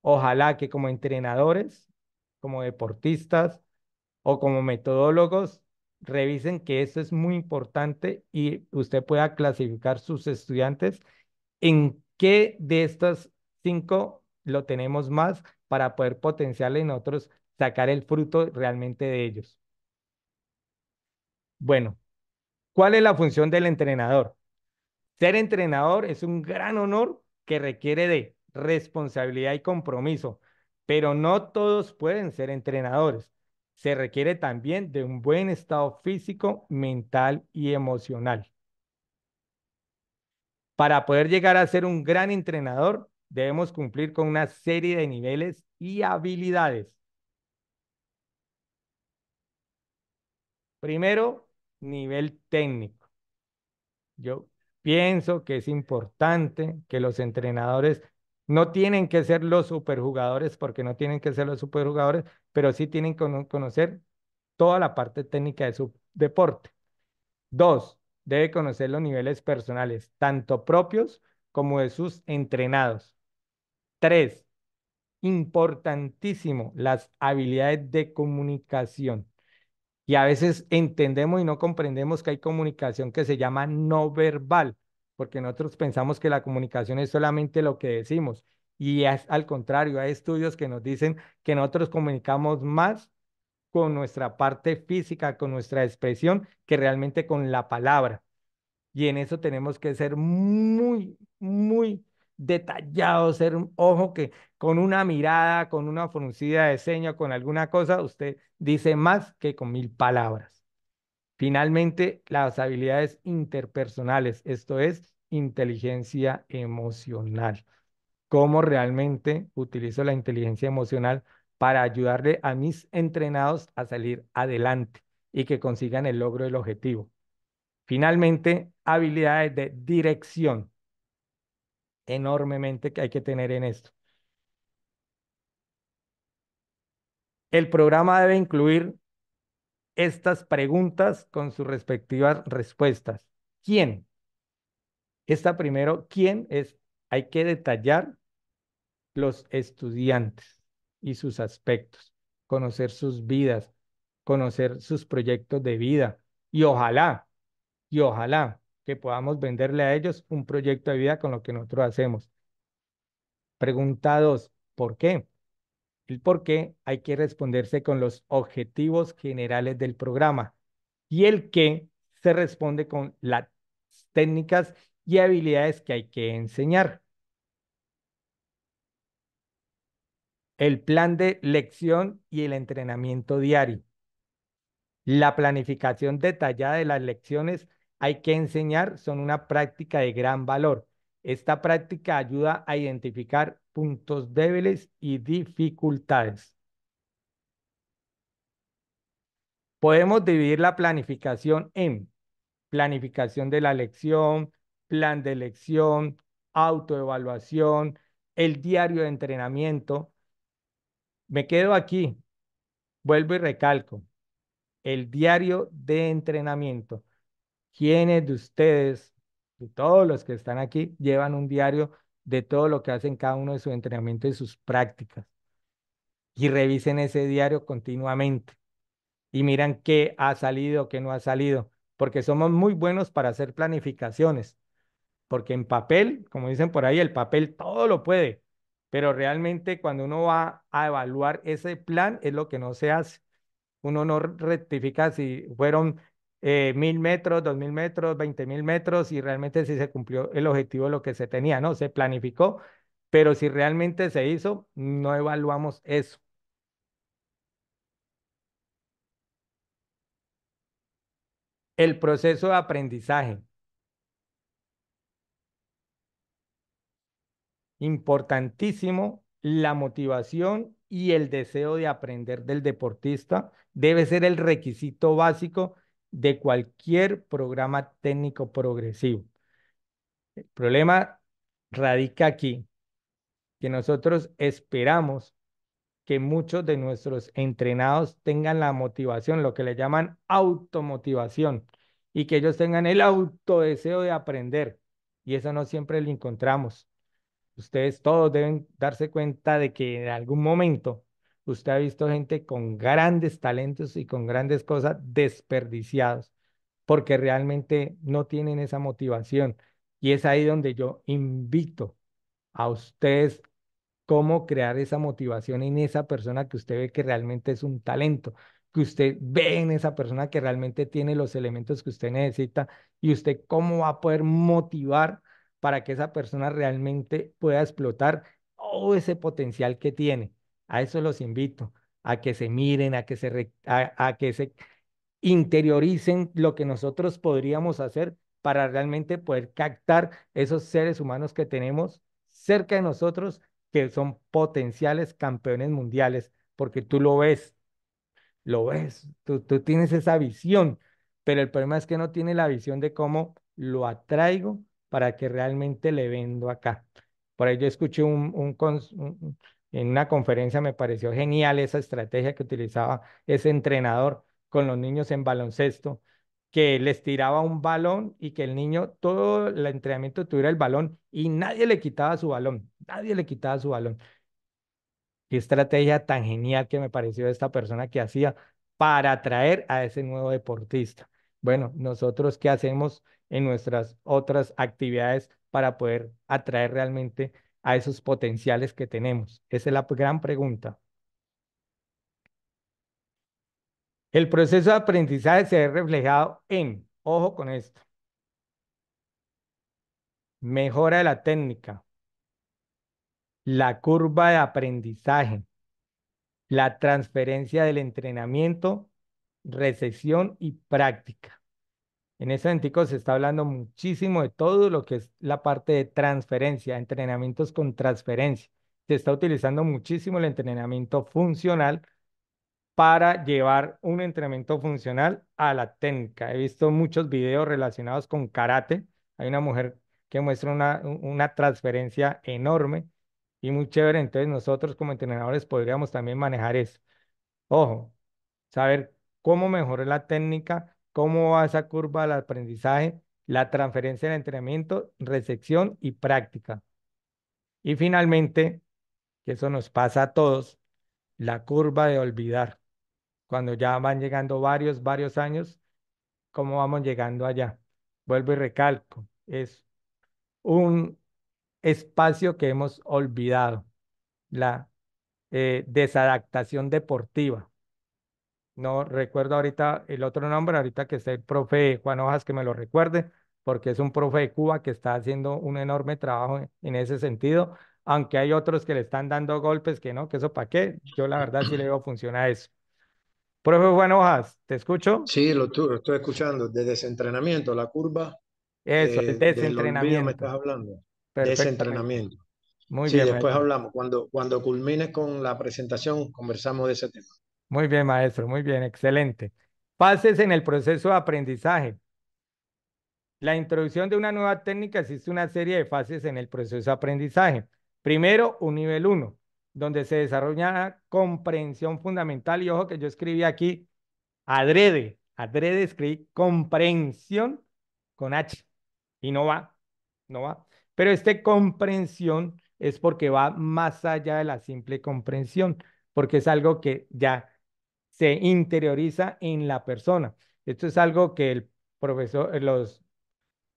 ojalá que como entrenadores, como deportistas o como metodólogos, revisen que esto es muy importante y usted pueda clasificar sus estudiantes en qué de estas cinco lo tenemos más para poder potenciar en otros, sacar el fruto realmente de ellos. Bueno, ¿cuál es la función del entrenador? Ser entrenador es un gran honor que requiere de responsabilidad y compromiso, pero no todos pueden ser entrenadores. Se requiere también de un buen estado físico, mental y emocional. Para poder llegar a ser un gran entrenador, debemos cumplir con una serie de niveles y habilidades. Primero, nivel técnico. Yo pienso que es importante que los entrenadores no tienen que ser los superjugadores, porque no tienen que ser los superjugadores, pero sí tienen que conocer toda la parte técnica de su deporte. Dos, debe conocer los niveles personales, tanto propios como de sus entrenados. Tres, importantísimo, las habilidades de comunicación. Y a veces entendemos y no comprendemos que hay comunicación que se llama no verbal, porque nosotros pensamos que la comunicación es solamente lo que decimos. Y es al contrario, hay estudios que nos dicen que nosotros comunicamos más con nuestra parte física, con nuestra expresión, que realmente con la palabra. Y en eso tenemos que ser muy, muy detallado, ser un ojo que con una mirada, con una fruncida de ceño, con alguna cosa, usted dice más que con mil palabras. Finalmente, las habilidades interpersonales, esto es inteligencia emocional. ¿Cómo realmente utilizo la inteligencia emocional para ayudarle a mis entrenados a salir adelante y que consigan el logro del objetivo? Finalmente, habilidades de dirección enormemente que hay que tener en esto. El programa debe incluir estas preguntas con sus respectivas respuestas. ¿Quién? Esta primero, ¿quién es? Hay que detallar los estudiantes y sus aspectos, conocer sus vidas, conocer sus proyectos de vida y ojalá, y ojalá podamos venderle a ellos un proyecto de vida con lo que nosotros hacemos. preguntados ¿por qué? El por qué hay que responderse con los objetivos generales del programa y el qué se responde con las técnicas y habilidades que hay que enseñar. El plan de lección y el entrenamiento diario. La planificación detallada de las lecciones hay que enseñar son una práctica de gran valor. Esta práctica ayuda a identificar puntos débiles y dificultades. Podemos dividir la planificación en planificación de la lección, plan de lección, autoevaluación, el diario de entrenamiento. Me quedo aquí, vuelvo y recalco, el diario de entrenamiento. ¿Quiénes de ustedes, de todos los que están aquí, llevan un diario de todo lo que hacen cada uno de sus entrenamientos y sus prácticas? Y revisen ese diario continuamente y miran qué ha salido, qué no ha salido, porque somos muy buenos para hacer planificaciones, porque en papel, como dicen por ahí, el papel todo lo puede, pero realmente cuando uno va a evaluar ese plan es lo que no se hace. Uno no rectifica si fueron eh, mil metros, dos mil metros, veinte mil metros, y realmente si se cumplió el objetivo lo que se tenía, ¿no? Se planificó, pero si realmente se hizo, no evaluamos eso. El proceso de aprendizaje. Importantísimo, la motivación y el deseo de aprender del deportista debe ser el requisito básico de cualquier programa técnico progresivo. El problema radica aquí, que nosotros esperamos que muchos de nuestros entrenados tengan la motivación, lo que le llaman automotivación, y que ellos tengan el autodeseo de aprender. Y eso no siempre lo encontramos. Ustedes todos deben darse cuenta de que en algún momento usted ha visto gente con grandes talentos y con grandes cosas desperdiciados, porque realmente no tienen esa motivación. Y es ahí donde yo invito a ustedes cómo crear esa motivación en esa persona que usted ve que realmente es un talento, que usted ve en esa persona que realmente tiene los elementos que usted necesita y usted cómo va a poder motivar para que esa persona realmente pueda explotar todo ese potencial que tiene. A eso los invito, a que se miren, a que se, a, que se interioricen lo que nosotros podríamos hacer para realmente poder captar esos seres humanos que tenemos cerca de nosotros, que son potenciales campeones mundiales, porque tú lo ves, lo ves, tú, tú tienes esa visión, pero el problema es que no tiene la visión de cómo lo atraigo para que realmente le vendo acá. Por ahí yo escuché un, un, en una conferencia me pareció genial esa estrategia que utilizaba ese entrenador con los niños en baloncesto, que les tiraba un balón y que el niño todo el entrenamiento tuviera el balón y nadie le quitaba su balón, nadie le quitaba su balón. Qué estrategia tan genial que me pareció esta persona que hacía para atraer a ese nuevo deportista. Bueno, nosotros qué hacemos en nuestras otras actividades para poder atraer realmente a esos potenciales que tenemos? Esa es la gran pregunta. El proceso de aprendizaje se ve reflejado en, ojo con esto, mejora de la técnica, la curva de aprendizaje, la transferencia del entrenamiento, recesión y práctica. En ese sentido se está hablando muchísimo de todo lo que es la parte de transferencia, entrenamientos con transferencia. Se está utilizando muchísimo el entrenamiento funcional para llevar un entrenamiento funcional a la técnica. He visto muchos videos relacionados con karate. Hay una mujer que muestra una, una transferencia enorme y muy chévere. Entonces nosotros como entrenadores podríamos también manejar eso. Ojo, saber cómo mejorar la técnica cómo va esa curva del aprendizaje, la transferencia del entrenamiento, recepción y práctica. Y finalmente, que eso nos pasa a todos, la curva de olvidar. Cuando ya van llegando varios, varios años, ¿cómo vamos llegando allá? Vuelvo y recalco, es un espacio que hemos olvidado, la eh, desadaptación deportiva. No recuerdo ahorita el otro nombre, ahorita que está el profe Juan Hojas que me lo recuerde, porque es un profe de Cuba que está haciendo un enorme trabajo en ese sentido, aunque hay otros que le están dando golpes que no, que eso para qué. Yo la verdad sí le veo funciona eso. Profe Juan Hojas, ¿te escucho? Sí, lo, estoy escuchando, de desentrenamiento, la curva. Eso, de, eh, desentrenamiento. me estás hablando. Desentrenamiento. Muy sí, después hablamos. Cuando, cuando culmines con la presentación, conversamos de ese tema. Muy bien, maestro, muy bien, excelente. Fases en el proceso de aprendizaje. La introducción de una nueva técnica existe una serie de fases en el proceso de aprendizaje. Primero, un nivel 1, donde se desarrolla comprensión fundamental. Y ojo que yo escribí aquí adrede, adrede escribí comprensión con H y no va, no va. Pero este comprensión es porque va más allá de la simple comprensión, porque es algo que ya se interioriza en la persona. Esto es algo que el profesor, los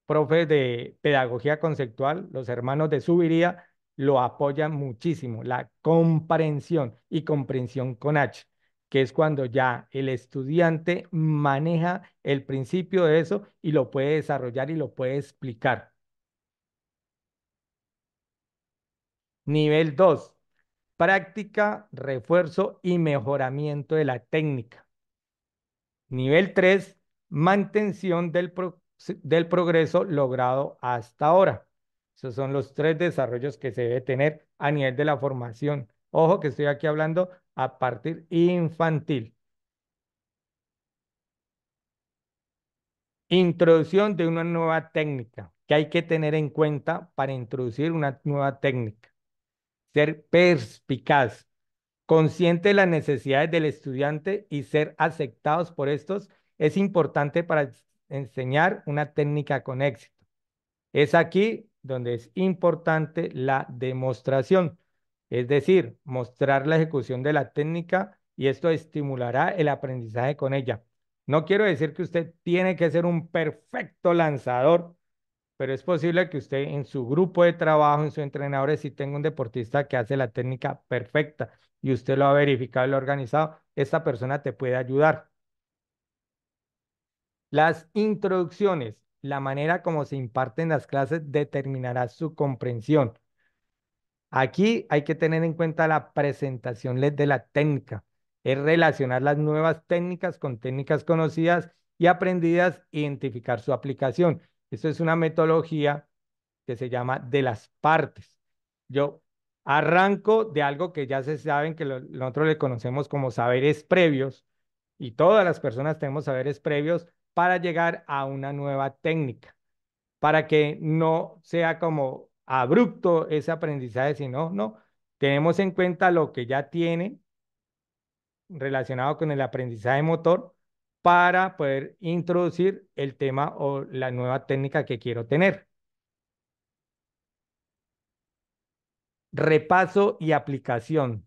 profes de pedagogía conceptual, los hermanos de Subiría, lo apoyan muchísimo, la comprensión y comprensión con H, que es cuando ya el estudiante maneja el principio de eso y lo puede desarrollar y lo puede explicar. Nivel 2, práctica, refuerzo y mejoramiento de la técnica. Nivel 3, mantención del, del progreso logrado hasta ahora. Esos son los tres desarrollos que se debe tener a nivel de la formación. Ojo que estoy aquí hablando a partir infantil. Introducción de una nueva técnica. que hay que tener en cuenta para introducir una nueva técnica? ser perspicaz, consciente de las necesidades del estudiante y ser aceptados por estos es importante para enseñar una técnica con éxito. Es aquí donde es importante la demostración, es decir, mostrar la ejecución de la técnica y esto estimulará el aprendizaje con ella. No quiero decir que usted tiene que ser un perfecto lanzador pero es posible que usted en su grupo de trabajo, en su entrenador, si tenga un deportista que hace la técnica perfecta y usted lo ha verificado y lo ha organizado, esta persona te puede ayudar. Las introducciones, la manera como se imparten las clases determinará su comprensión. Aquí hay que tener en cuenta la presentación de la técnica, es relacionar las nuevas técnicas con técnicas conocidas y aprendidas, e identificar su aplicación. Esto es una metodología que se llama de las partes. Yo arranco de algo que ya se saben que lo, nosotros le conocemos como saberes previos y todas las personas tenemos saberes previos para llegar a una nueva técnica, para que no sea como abrupto ese aprendizaje, sino, no, tenemos en cuenta lo que ya tiene relacionado con el aprendizaje motor para poder introducir el tema o la nueva técnica que quiero tener. Repaso y aplicación.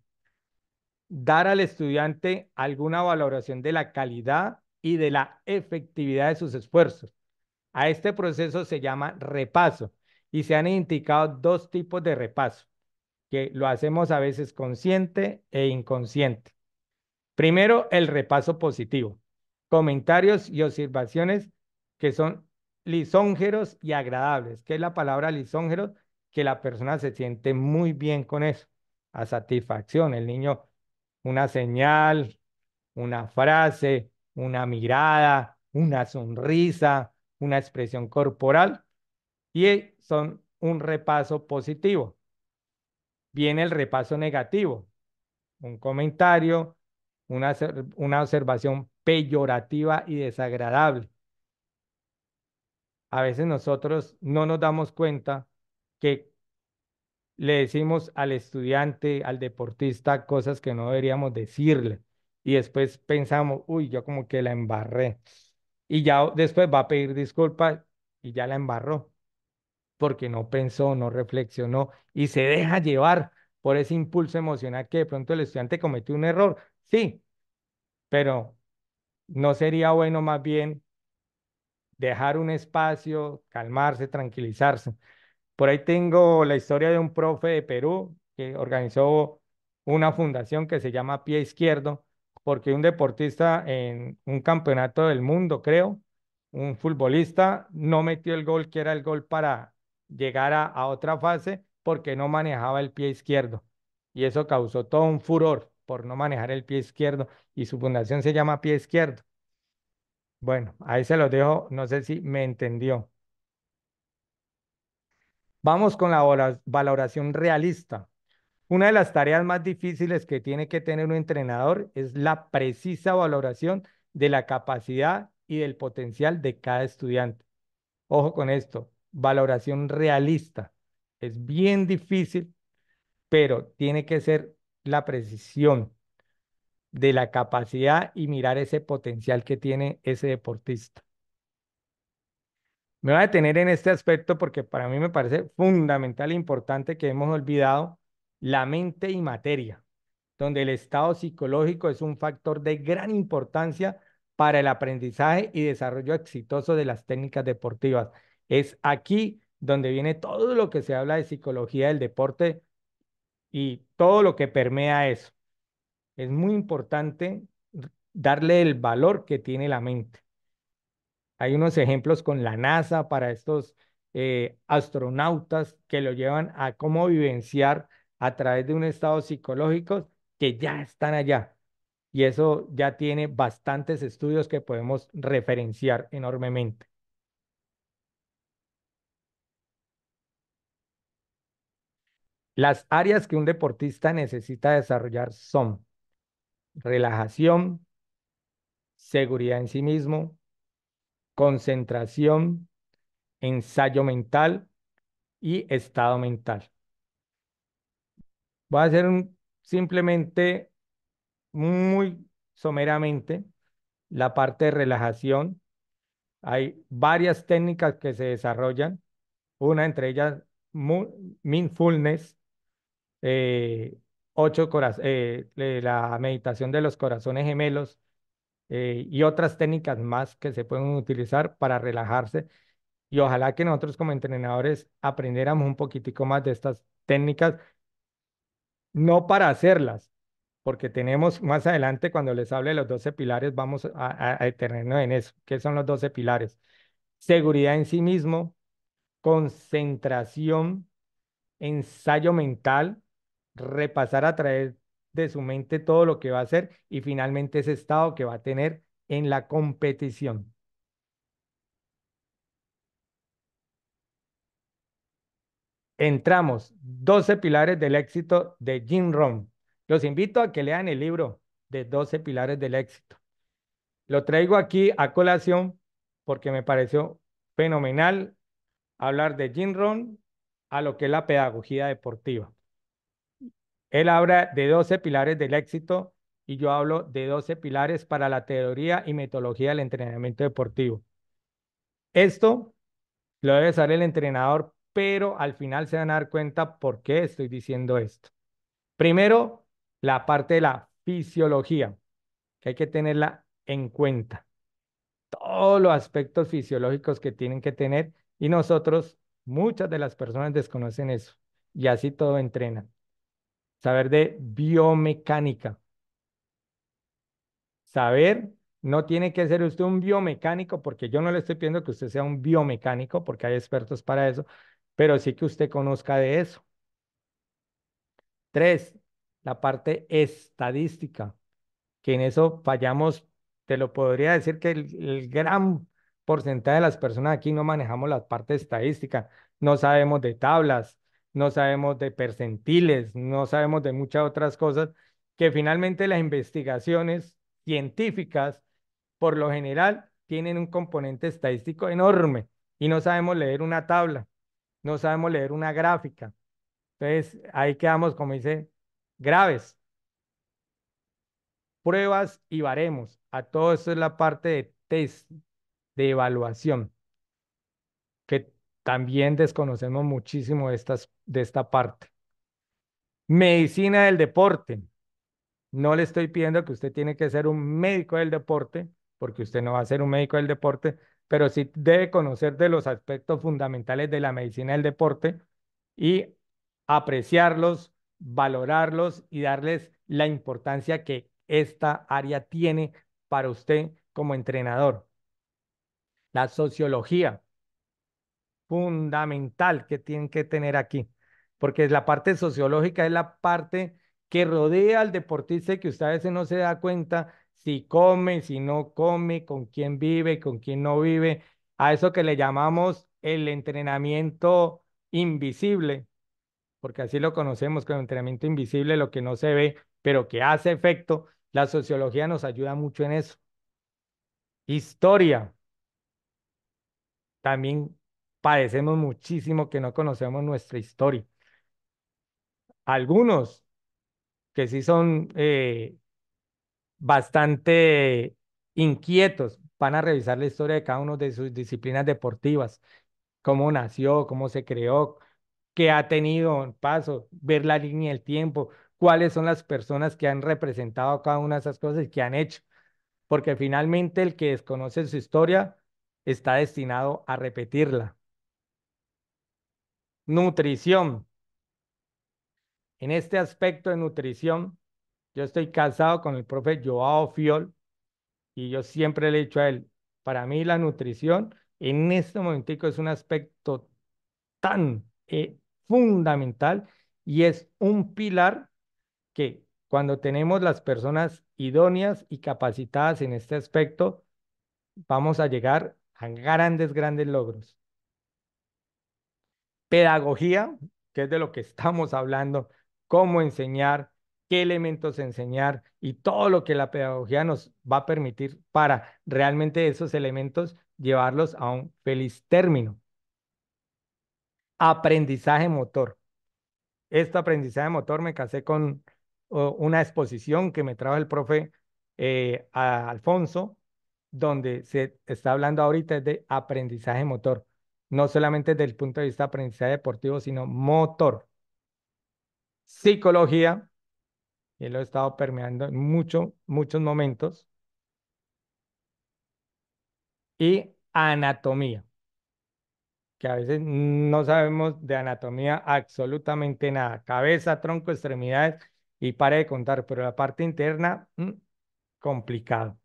Dar al estudiante alguna valoración de la calidad y de la efectividad de sus esfuerzos. A este proceso se llama repaso y se han indicado dos tipos de repaso, que lo hacemos a veces consciente e inconsciente. Primero, el repaso positivo comentarios y observaciones que son lisonjeros y agradables, qué es la palabra lisonjeros, que la persona se siente muy bien con eso, a satisfacción. El niño, una señal, una frase, una mirada, una sonrisa, una expresión corporal, y son un repaso positivo. Viene el repaso negativo, un comentario, una, una observación peyorativa y desagradable. A veces nosotros no nos damos cuenta que le decimos al estudiante, al deportista, cosas que no deberíamos decirle. Y después pensamos, uy, yo como que la embarré. Y ya después va a pedir disculpas y ya la embarró, porque no pensó, no reflexionó y se deja llevar por ese impulso emocional que de pronto el estudiante cometió un error. Sí, pero no sería bueno más bien dejar un espacio, calmarse, tranquilizarse. Por ahí tengo la historia de un profe de Perú que organizó una fundación que se llama Pie Izquierdo, porque un deportista en un campeonato del mundo, creo, un futbolista no metió el gol que era el gol para llegar a, otra fase porque no manejaba el pie izquierdo. Y eso causó todo un furor por no manejar el pie izquierdo y su fundación se llama pie izquierdo. Bueno, ahí se los dejo, no sé si me entendió. Vamos con la valoración realista. Una de las tareas más difíciles que tiene que tener un entrenador es la precisa valoración de la capacidad y del potencial de cada estudiante. Ojo con esto, valoración realista. Es bien difícil, pero tiene que ser la precisión de la capacidad y mirar ese potencial que tiene ese deportista. Me voy a detener en este aspecto porque para mí me parece fundamental e importante que hemos olvidado la mente y materia, donde el estado psicológico es un factor de gran importancia para el aprendizaje y desarrollo exitoso de las técnicas deportivas. Es aquí donde viene todo lo que se habla de psicología del deporte y todo lo que permea eso. Es muy importante darle el valor que tiene la mente. Hay unos ejemplos con la NASA para estos eh, astronautas que lo llevan a cómo vivenciar a través de un estado psicológico que ya están allá. Y eso ya tiene bastantes estudios que podemos referenciar enormemente. Las áreas que un deportista necesita desarrollar son relajación, seguridad en sí mismo, concentración, ensayo mental y estado mental. Voy a hacer simplemente muy someramente la parte de relajación. Hay varias técnicas que se desarrollan, una entre ellas mindfulness, eh, ocho eh, la meditación de los corazones gemelos eh, y otras técnicas más que se pueden utilizar para relajarse. Y ojalá que nosotros como entrenadores aprendiéramos un poquitico más de estas técnicas, no para hacerlas, porque tenemos más adelante cuando les hable de los 12 pilares, vamos a, a, detenernos en eso. ¿Qué son los 12 pilares? Seguridad en sí mismo, concentración, ensayo mental, repasar a través de su mente todo lo que va a hacer y finalmente ese estado que va a tener en la competición. Entramos, 12 pilares del éxito de Jim Rohn. Los invito a que lean el libro de 12 pilares del éxito. Lo traigo aquí a colación porque me pareció fenomenal hablar de Jim Rohn a lo que es la pedagogía deportiva. Él habla de 12 pilares del éxito y yo hablo de 12 pilares para la teoría y metodología del entrenamiento deportivo. Esto lo debe saber el entrenador, pero al final se van a dar cuenta por qué estoy diciendo esto. Primero, la parte de la fisiología, que hay que tenerla en cuenta. Todos los aspectos fisiológicos que tienen que tener y nosotros, muchas de las personas desconocen eso y así todo entrenan saber de biomecánica. Saber no tiene que ser usted un biomecánico, porque yo no le estoy pidiendo que usted sea un biomecánico, porque hay expertos para eso, pero sí que usted conozca de eso. Tres, la parte estadística, que en eso fallamos, te lo podría decir que el, gran porcentaje de las personas aquí no manejamos la parte estadística, no sabemos de tablas, no sabemos de percentiles, no sabemos de muchas otras cosas, que finalmente las investigaciones científicas, por lo general, tienen un componente estadístico enorme y no sabemos leer una tabla, no sabemos leer una gráfica. Entonces, ahí quedamos, como dice, graves. Pruebas y baremos. A todo esto es la parte de test, de evaluación. También desconocemos muchísimo de, estas, de esta parte. Medicina del deporte. No le estoy pidiendo que usted tiene que ser un médico del deporte, porque usted no va a ser un médico del deporte, pero sí debe conocer de los aspectos fundamentales de la medicina del deporte y apreciarlos, valorarlos y darles la importancia que esta área tiene para usted como entrenador. La sociología fundamental que tienen que tener aquí, porque la parte sociológica es la parte que rodea al deportista que usted a no se da cuenta si come, si no come, con quién vive, con quién no vive, a eso que le llamamos el entrenamiento invisible, porque así lo conocemos como entrenamiento invisible, lo que no se ve, pero que hace efecto. La sociología nos ayuda mucho en eso. Historia. También padecemos muchísimo que no conocemos nuestra historia. Algunos que sí son eh, bastante inquietos van a revisar la historia de cada una de sus disciplinas deportivas, cómo nació, cómo se creó, qué ha tenido paso, ver la línea del tiempo, cuáles son las personas que han representado cada una de esas cosas y que han hecho. Porque finalmente el que desconoce su historia está destinado a repetirla. Nutrición. En este aspecto de nutrición, yo estoy casado con el profe Joao Fiol y yo siempre le he dicho a él, para mí la nutrición en este momentico es un aspecto tan eh, fundamental y es un pilar que cuando tenemos las personas idóneas y capacitadas en este aspecto, vamos a llegar a grandes, grandes logros pedagogía, que es de lo que estamos hablando, cómo enseñar, qué elementos enseñar y todo lo que la pedagogía nos va a permitir para realmente esos elementos llevarlos a un feliz término. Aprendizaje motor. Este aprendizaje motor me casé con una exposición que me trajo el profe eh, Alfonso, donde se está hablando ahorita de aprendizaje motor no solamente desde el punto de vista de aprendizaje deportivo, sino motor, psicología, y lo he estado permeando en muchos, muchos momentos, y anatomía, que a veces no sabemos de anatomía absolutamente nada, cabeza, tronco, extremidades, y para de contar, pero la parte interna, mm, complicado.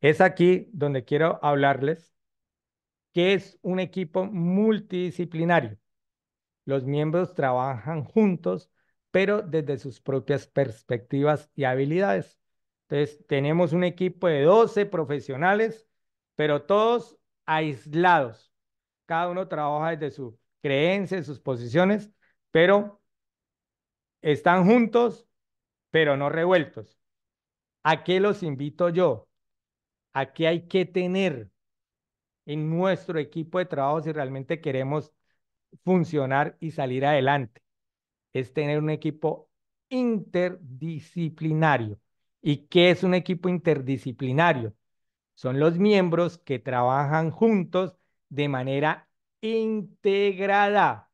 Es aquí donde quiero hablarles que es un equipo multidisciplinario. Los miembros trabajan juntos, pero desde sus propias perspectivas y habilidades. Entonces, tenemos un equipo de 12 profesionales, pero todos aislados. Cada uno trabaja desde su creencia, sus posiciones, pero están juntos, pero no revueltos. ¿A qué los invito yo? ¿A hay que tener en nuestro equipo de trabajo si realmente queremos funcionar y salir adelante. Es tener un equipo interdisciplinario. ¿Y qué es un equipo interdisciplinario? Son los miembros que trabajan juntos de manera integrada,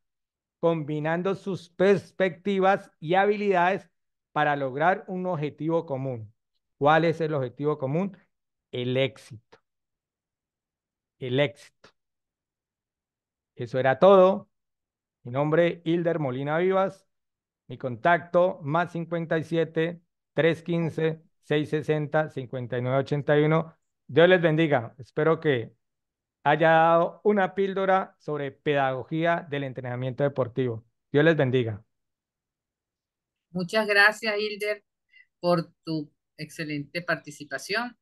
combinando sus perspectivas y habilidades para lograr un objetivo común. ¿Cuál es el objetivo común? El éxito el éxito. Eso era todo. Mi nombre, Hilder Molina Vivas. Mi contacto, más 57 315 660 5981. Dios les bendiga. Espero que haya dado una píldora sobre pedagogía del entrenamiento deportivo. Dios les bendiga. Muchas gracias, Hilder, por tu excelente participación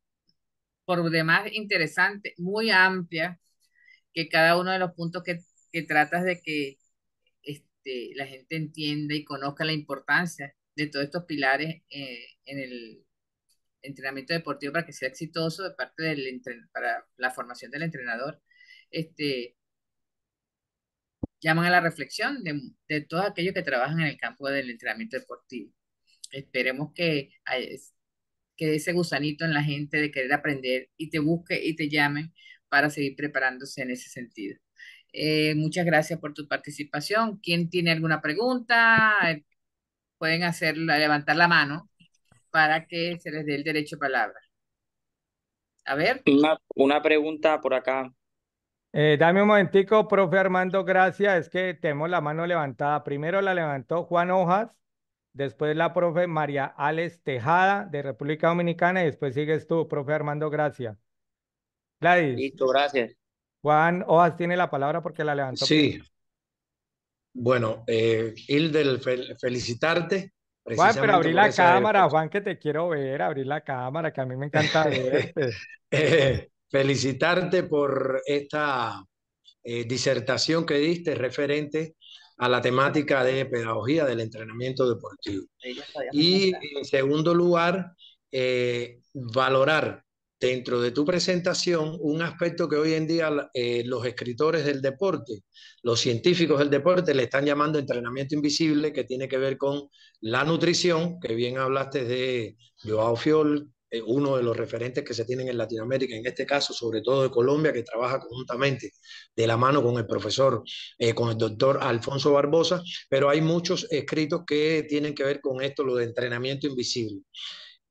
por demás interesante, muy amplia, que cada uno de los puntos que, que tratas de que este, la gente entienda y conozca la importancia de todos estos pilares eh, en el entrenamiento deportivo para que sea exitoso de parte del para la formación del entrenador, este, llaman a la reflexión de, de todos aquellos que trabajan en el campo del entrenamiento deportivo. Esperemos que eh, ese gusanito en la gente de querer aprender y te busque y te llame para seguir preparándose en ese sentido. Eh, muchas gracias por tu participación. ¿Quién tiene alguna pregunta? Eh, pueden hacer, levantar la mano para que se les dé el derecho a palabra. A ver. Una, pregunta por acá. Eh, dame un momentico, profe Armando, gracias. Es que tenemos la mano levantada. Primero la levantó Juan Hojas, después la profe María Alex Tejada de República Dominicana y después sigues tú, profe Armando Gracia. Gladys. Listo, gracias. Juan Ojas tiene la palabra porque la levantó. Sí. Bueno, eh, Hildel, felicitarte. Juan, pero abrí la cámara, Juan, que te quiero ver, abrí la cámara, que a mí me encanta ver. Eh, felicitarte por esta eh, disertación que diste referente a la temática de pedagogía del entrenamiento deportivo. Y en segundo lugar, eh, valorar dentro de tu presentación un aspecto que hoy en día eh, los escritores del deporte, los científicos del deporte le están llamando entrenamiento invisible, que tiene que ver con la nutrición, que bien hablaste de Joao Fiol, eh, uno de los referentes que se tienen en Latinoamérica, en este caso sobre todo de Colombia, que trabaja conjuntamente de la mano con el profesor, eh, con el doctor Alfonso Barbosa, pero hay muchos escritos que tienen que ver con esto, lo de entrenamiento invisible.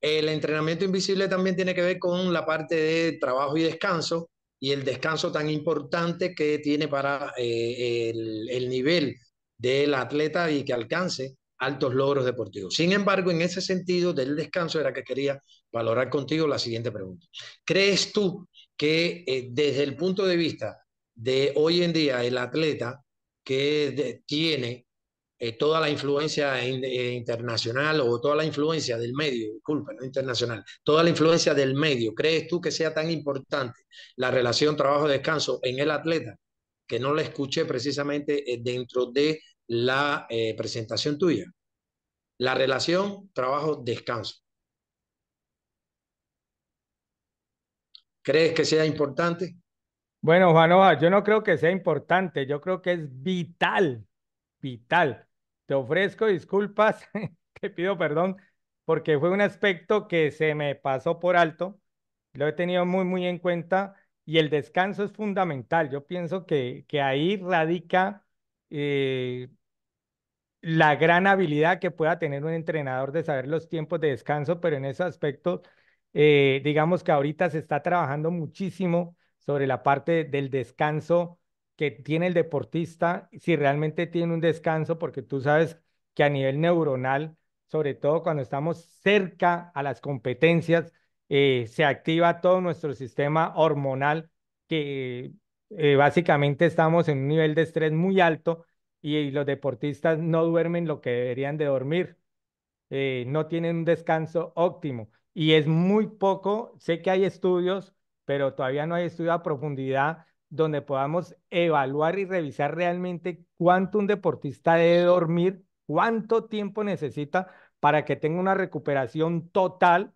El entrenamiento invisible también tiene que ver con la parte de trabajo y descanso y el descanso tan importante que tiene para eh, el, el nivel del atleta y que alcance altos logros deportivos. Sin embargo, en ese sentido del descanso era que quería valorar contigo la siguiente pregunta. ¿Crees tú que eh, desde el punto de vista de hoy en día el atleta que tiene eh, toda la influencia eh, internacional o toda la influencia del medio, disculpa, no internacional, toda la influencia del medio, ¿crees tú que sea tan importante la relación trabajo-descanso en el atleta? Que no la escuché precisamente dentro de la presentación tuya. La relación trabajo-descanso. ¿Crees que sea importante? Bueno, Oja, yo no creo que sea importante, yo creo que es vital, vital. Te ofrezco disculpas, te pido perdón, porque fue un aspecto que se me pasó por alto, lo he tenido muy, muy en cuenta y el descanso es fundamental. Yo pienso que, que ahí radica eh, la gran habilidad que pueda tener un entrenador de saber los tiempos de descanso, pero en ese aspecto eh, digamos que ahorita se está trabajando muchísimo sobre la parte del descanso que tiene el deportista, si realmente tiene un descanso, porque tú sabes que a nivel neuronal, sobre todo cuando estamos cerca a las competencias, eh, se activa todo nuestro sistema hormonal que eh, básicamente estamos en un nivel de estrés muy alto y, los deportistas no duermen lo que deberían de dormir, no tienen un descanso óptimo y es muy poco. Sé que hay estudios, pero todavía no hay estudio a profundidad donde podamos evaluar y revisar realmente cuánto un deportista debe dormir, cuánto tiempo necesita para que tenga una recuperación total,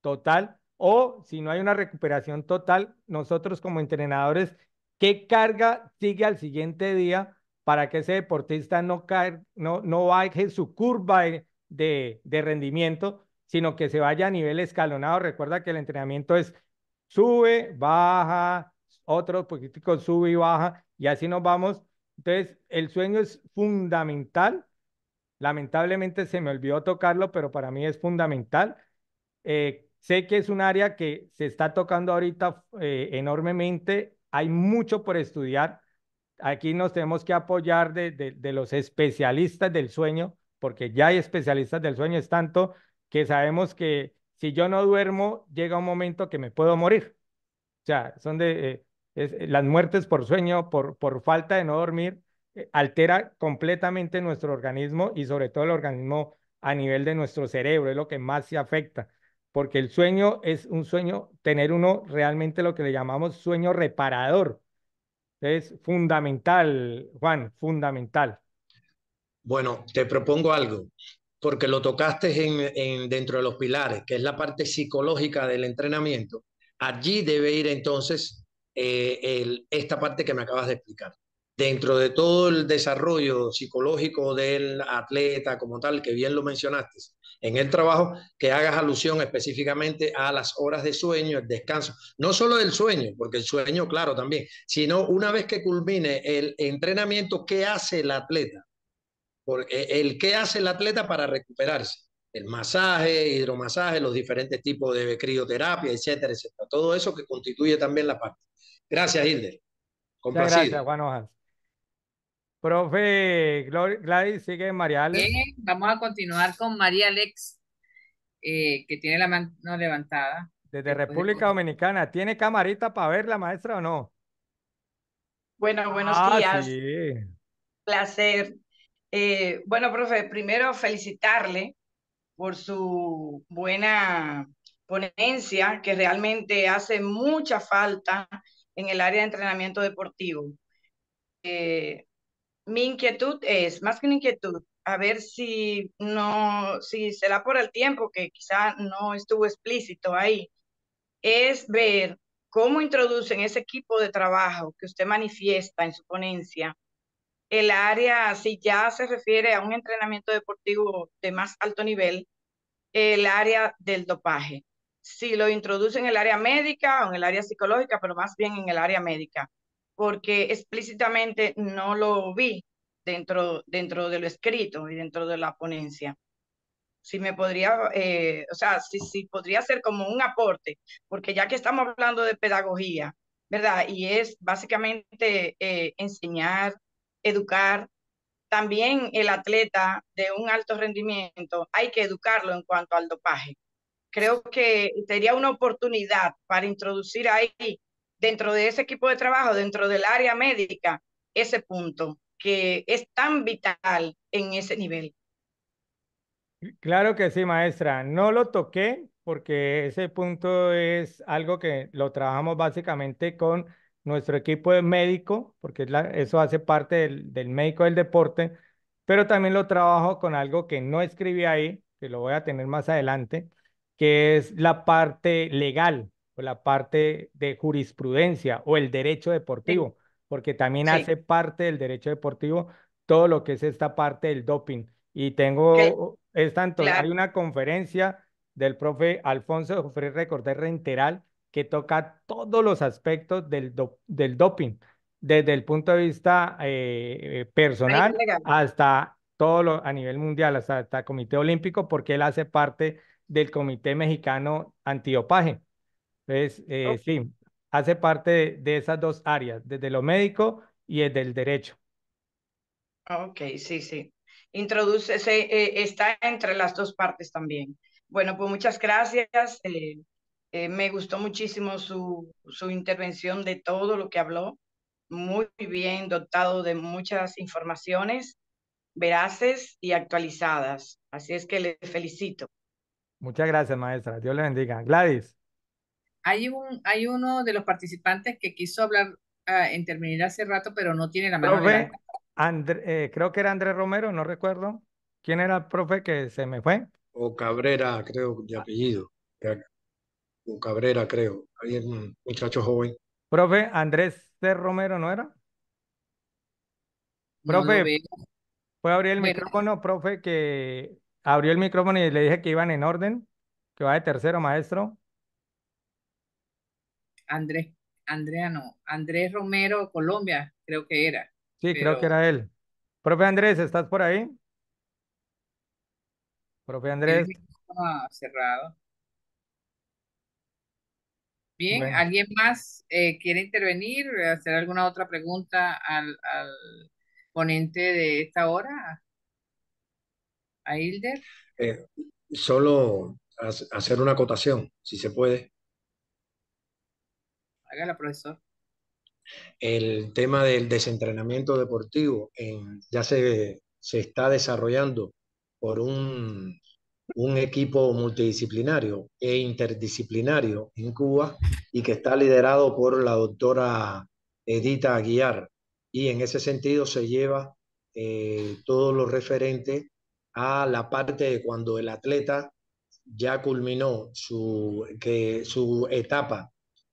total, o si no hay una recuperación total, nosotros como entrenadores, ¿qué carga sigue al siguiente día para que ese deportista no, caer, no, no baje su curva de rendimiento sino que se vaya a nivel escalonado. Recuerda que el entrenamiento es sube, baja, otro poquitico sube y baja, y así nos vamos. Entonces, el sueño es fundamental. Lamentablemente se me olvidó tocarlo, pero para mí es fundamental. Eh, sé que es un área que se está tocando ahorita eh, enormemente. Hay mucho por estudiar. Aquí nos tenemos que apoyar de, de los especialistas del sueño, porque ya hay especialistas del sueño, es tanto que sabemos que si yo no duermo, llega un momento que me puedo morir. O sea, son de eh, eh, las muertes por sueño, por, por falta de no dormir, eh, altera completamente nuestro organismo y sobre todo el organismo a nivel de nuestro cerebro, es lo que más se afecta, porque el sueño es un sueño, tener uno realmente lo que le llamamos sueño reparador. Es fundamental, Juan, fundamental. Bueno, te propongo algo porque lo tocaste en, dentro de los pilares, que es la parte psicológica del entrenamiento, allí debe ir entonces eh, esta parte que me acabas de explicar. Dentro de todo el desarrollo psicológico del atleta como tal, que bien lo mencionaste, en el trabajo, que hagas alusión específicamente a las horas de sueño, el descanso, no solo del sueño, porque el sueño, claro, también, sino una vez que culmine el entrenamiento, ¿qué hace el atleta? Porque eh, el qué hace el atleta para recuperarse, el masaje, hidromasaje, los diferentes tipos de crioterapia, etcétera, etcétera. Todo eso que constituye también la parte. Gracias, Hilde gracias, Juan Ojas. Profe Gladys, sigue María Alex. vamos a continuar con María Alex, eh, que tiene la mano levantada. Desde República Dominicana, ¿tiene camarita para verla maestra o no? Bueno, buenos ah, días. Sí. Placer. Eh, bueno, profe, primero felicitarle por su buena ponencia que realmente hace mucha falta en el área de entrenamiento deportivo. Eh, mi inquietud es, más que una inquietud, a ver si no, si será por el tiempo que quizá no estuvo explícito ahí, es ver cómo introducen ese equipo de trabajo que usted manifiesta en su ponencia el área, si ya se refiere a un entrenamiento deportivo de más alto nivel, el área del dopaje. Si lo introduce en el área médica o en el área psicológica, pero más bien en el área médica, porque explícitamente no lo vi dentro, dentro de lo escrito y dentro de la ponencia si me podría, eh, o sea, si, podría ser como un aporte, porque ya que estamos hablando de pedagogía, ¿verdad? Y es básicamente eh, enseñar, educar. También el atleta de un alto rendimiento hay que educarlo en cuanto al dopaje. Creo que sería una oportunidad para introducir ahí, dentro de ese equipo de trabajo, dentro del área médica, ese punto que es tan vital en ese nivel. Claro que sí, maestra. No lo toqué porque ese punto es algo que lo trabajamos básicamente con nuestro equipo de médico, porque eso hace parte del, médico del deporte, pero también lo trabajo con algo que no escribí ahí, que lo voy a tener más adelante, que es la parte legal o la parte de jurisprudencia o el derecho deportivo, porque también hace parte del derecho deportivo todo lo que es esta parte del doping. Y tengo, es tanto, hay una conferencia del profe Alfonso Jofre Recorder Reinteral, que toca todos los aspectos del, del doping, desde el punto de vista eh, eh, personal hasta todo lo, a nivel mundial, hasta, el Comité Olímpico, porque él hace parte del Comité Mexicano Antidopaje. Entonces, eh, sí, hace parte de, esas dos áreas, desde lo médico y desde el derecho. Ah, ok, sí, sí. Introduce, se, está entre las dos partes también. Bueno, pues muchas gracias. Eh, me gustó muchísimo su, su, intervención de todo lo que habló, muy bien dotado de muchas informaciones veraces y actualizadas. Así es que le felicito. Muchas gracias, maestra. Dios le bendiga. Gladys. Hay, un, hay uno de los participantes que quiso hablar ah, en terminar hace rato, pero no tiene la mano. Profe, eh, creo que era Andrés Romero, no recuerdo. ¿Quién era el profe que se me fue? O Cabrera, creo, de apellido. Cabrera, creo. Hay un muchacho joven. Profe, Andrés C. Romero, ¿no era? Profe, fue a abrir el micrófono, profe, que abrió el micrófono y le dije que iban en orden, que va de tercero, maestro. Andrés, Andrea no, Andrés Romero, Colombia, creo que era. Sí, creo que era él. Profe Andrés, ¿estás por ahí? Profe Andrés. cerrado. Bien, ¿alguien más eh, quiere intervenir, hacer alguna otra pregunta al, ponente de esta hora? ¿A Hilder? Eh, solo hacer una acotación, si se puede. Hágala, profesor. El tema del desentrenamiento deportivo ya se, se está desarrollando por un un equipo multidisciplinario e interdisciplinario en Cuba y que está liderado por la doctora Edita Aguiar. Y en ese sentido se lleva eh, todo lo referente a la parte de cuando el atleta ya culminó su, que, su etapa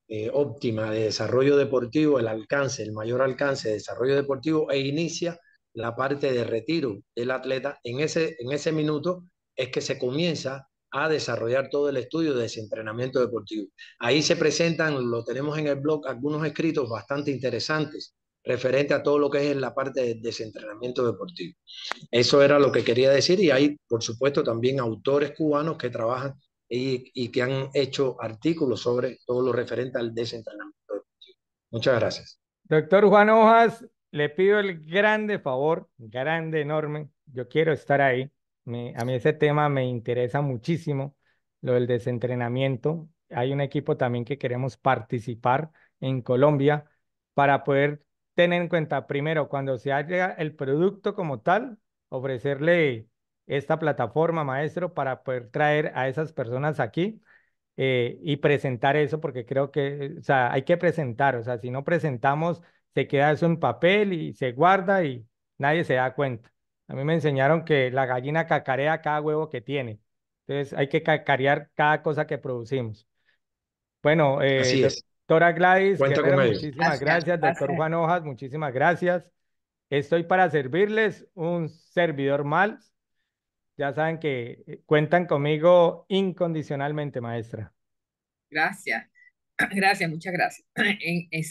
eh, óptima de desarrollo deportivo, el alcance, el mayor alcance de desarrollo deportivo e inicia la parte de retiro del atleta en ese, en ese minuto es que se comienza a desarrollar todo el estudio de desentrenamiento deportivo. Ahí se presentan, lo tenemos en el blog, algunos escritos bastante interesantes referente a todo lo que es la parte de desentrenamiento deportivo. Eso era lo que quería decir y hay, por supuesto, también autores cubanos que trabajan y, que han hecho artículos sobre todo lo referente al desentrenamiento deportivo. Muchas gracias. Doctor Juan Ojas. le pido el grande favor, grande, enorme, yo quiero estar ahí a mí ese tema me interesa muchísimo, lo del desentrenamiento. Hay un equipo también que queremos participar en Colombia para poder tener en cuenta, primero, cuando se haga el producto como tal, ofrecerle esta plataforma, maestro, para poder traer a esas personas aquí eh, y presentar eso, porque creo que, sea, hay que presentar, o sea, si no presentamos, se queda eso en papel y se guarda y nadie se da cuenta. A mí me enseñaron que la gallina cacarea cada huevo que tiene. Entonces hay que cacarear cada cosa que producimos. Bueno, eh, doctora Gladys, muchísimas gracias, doctor Juan Hojas, muchísimas gracias. Estoy para servirles un servidor mal. Ya saben que eh, cuentan conmigo incondicionalmente, maestra. Gracias, gracias, muchas gracias.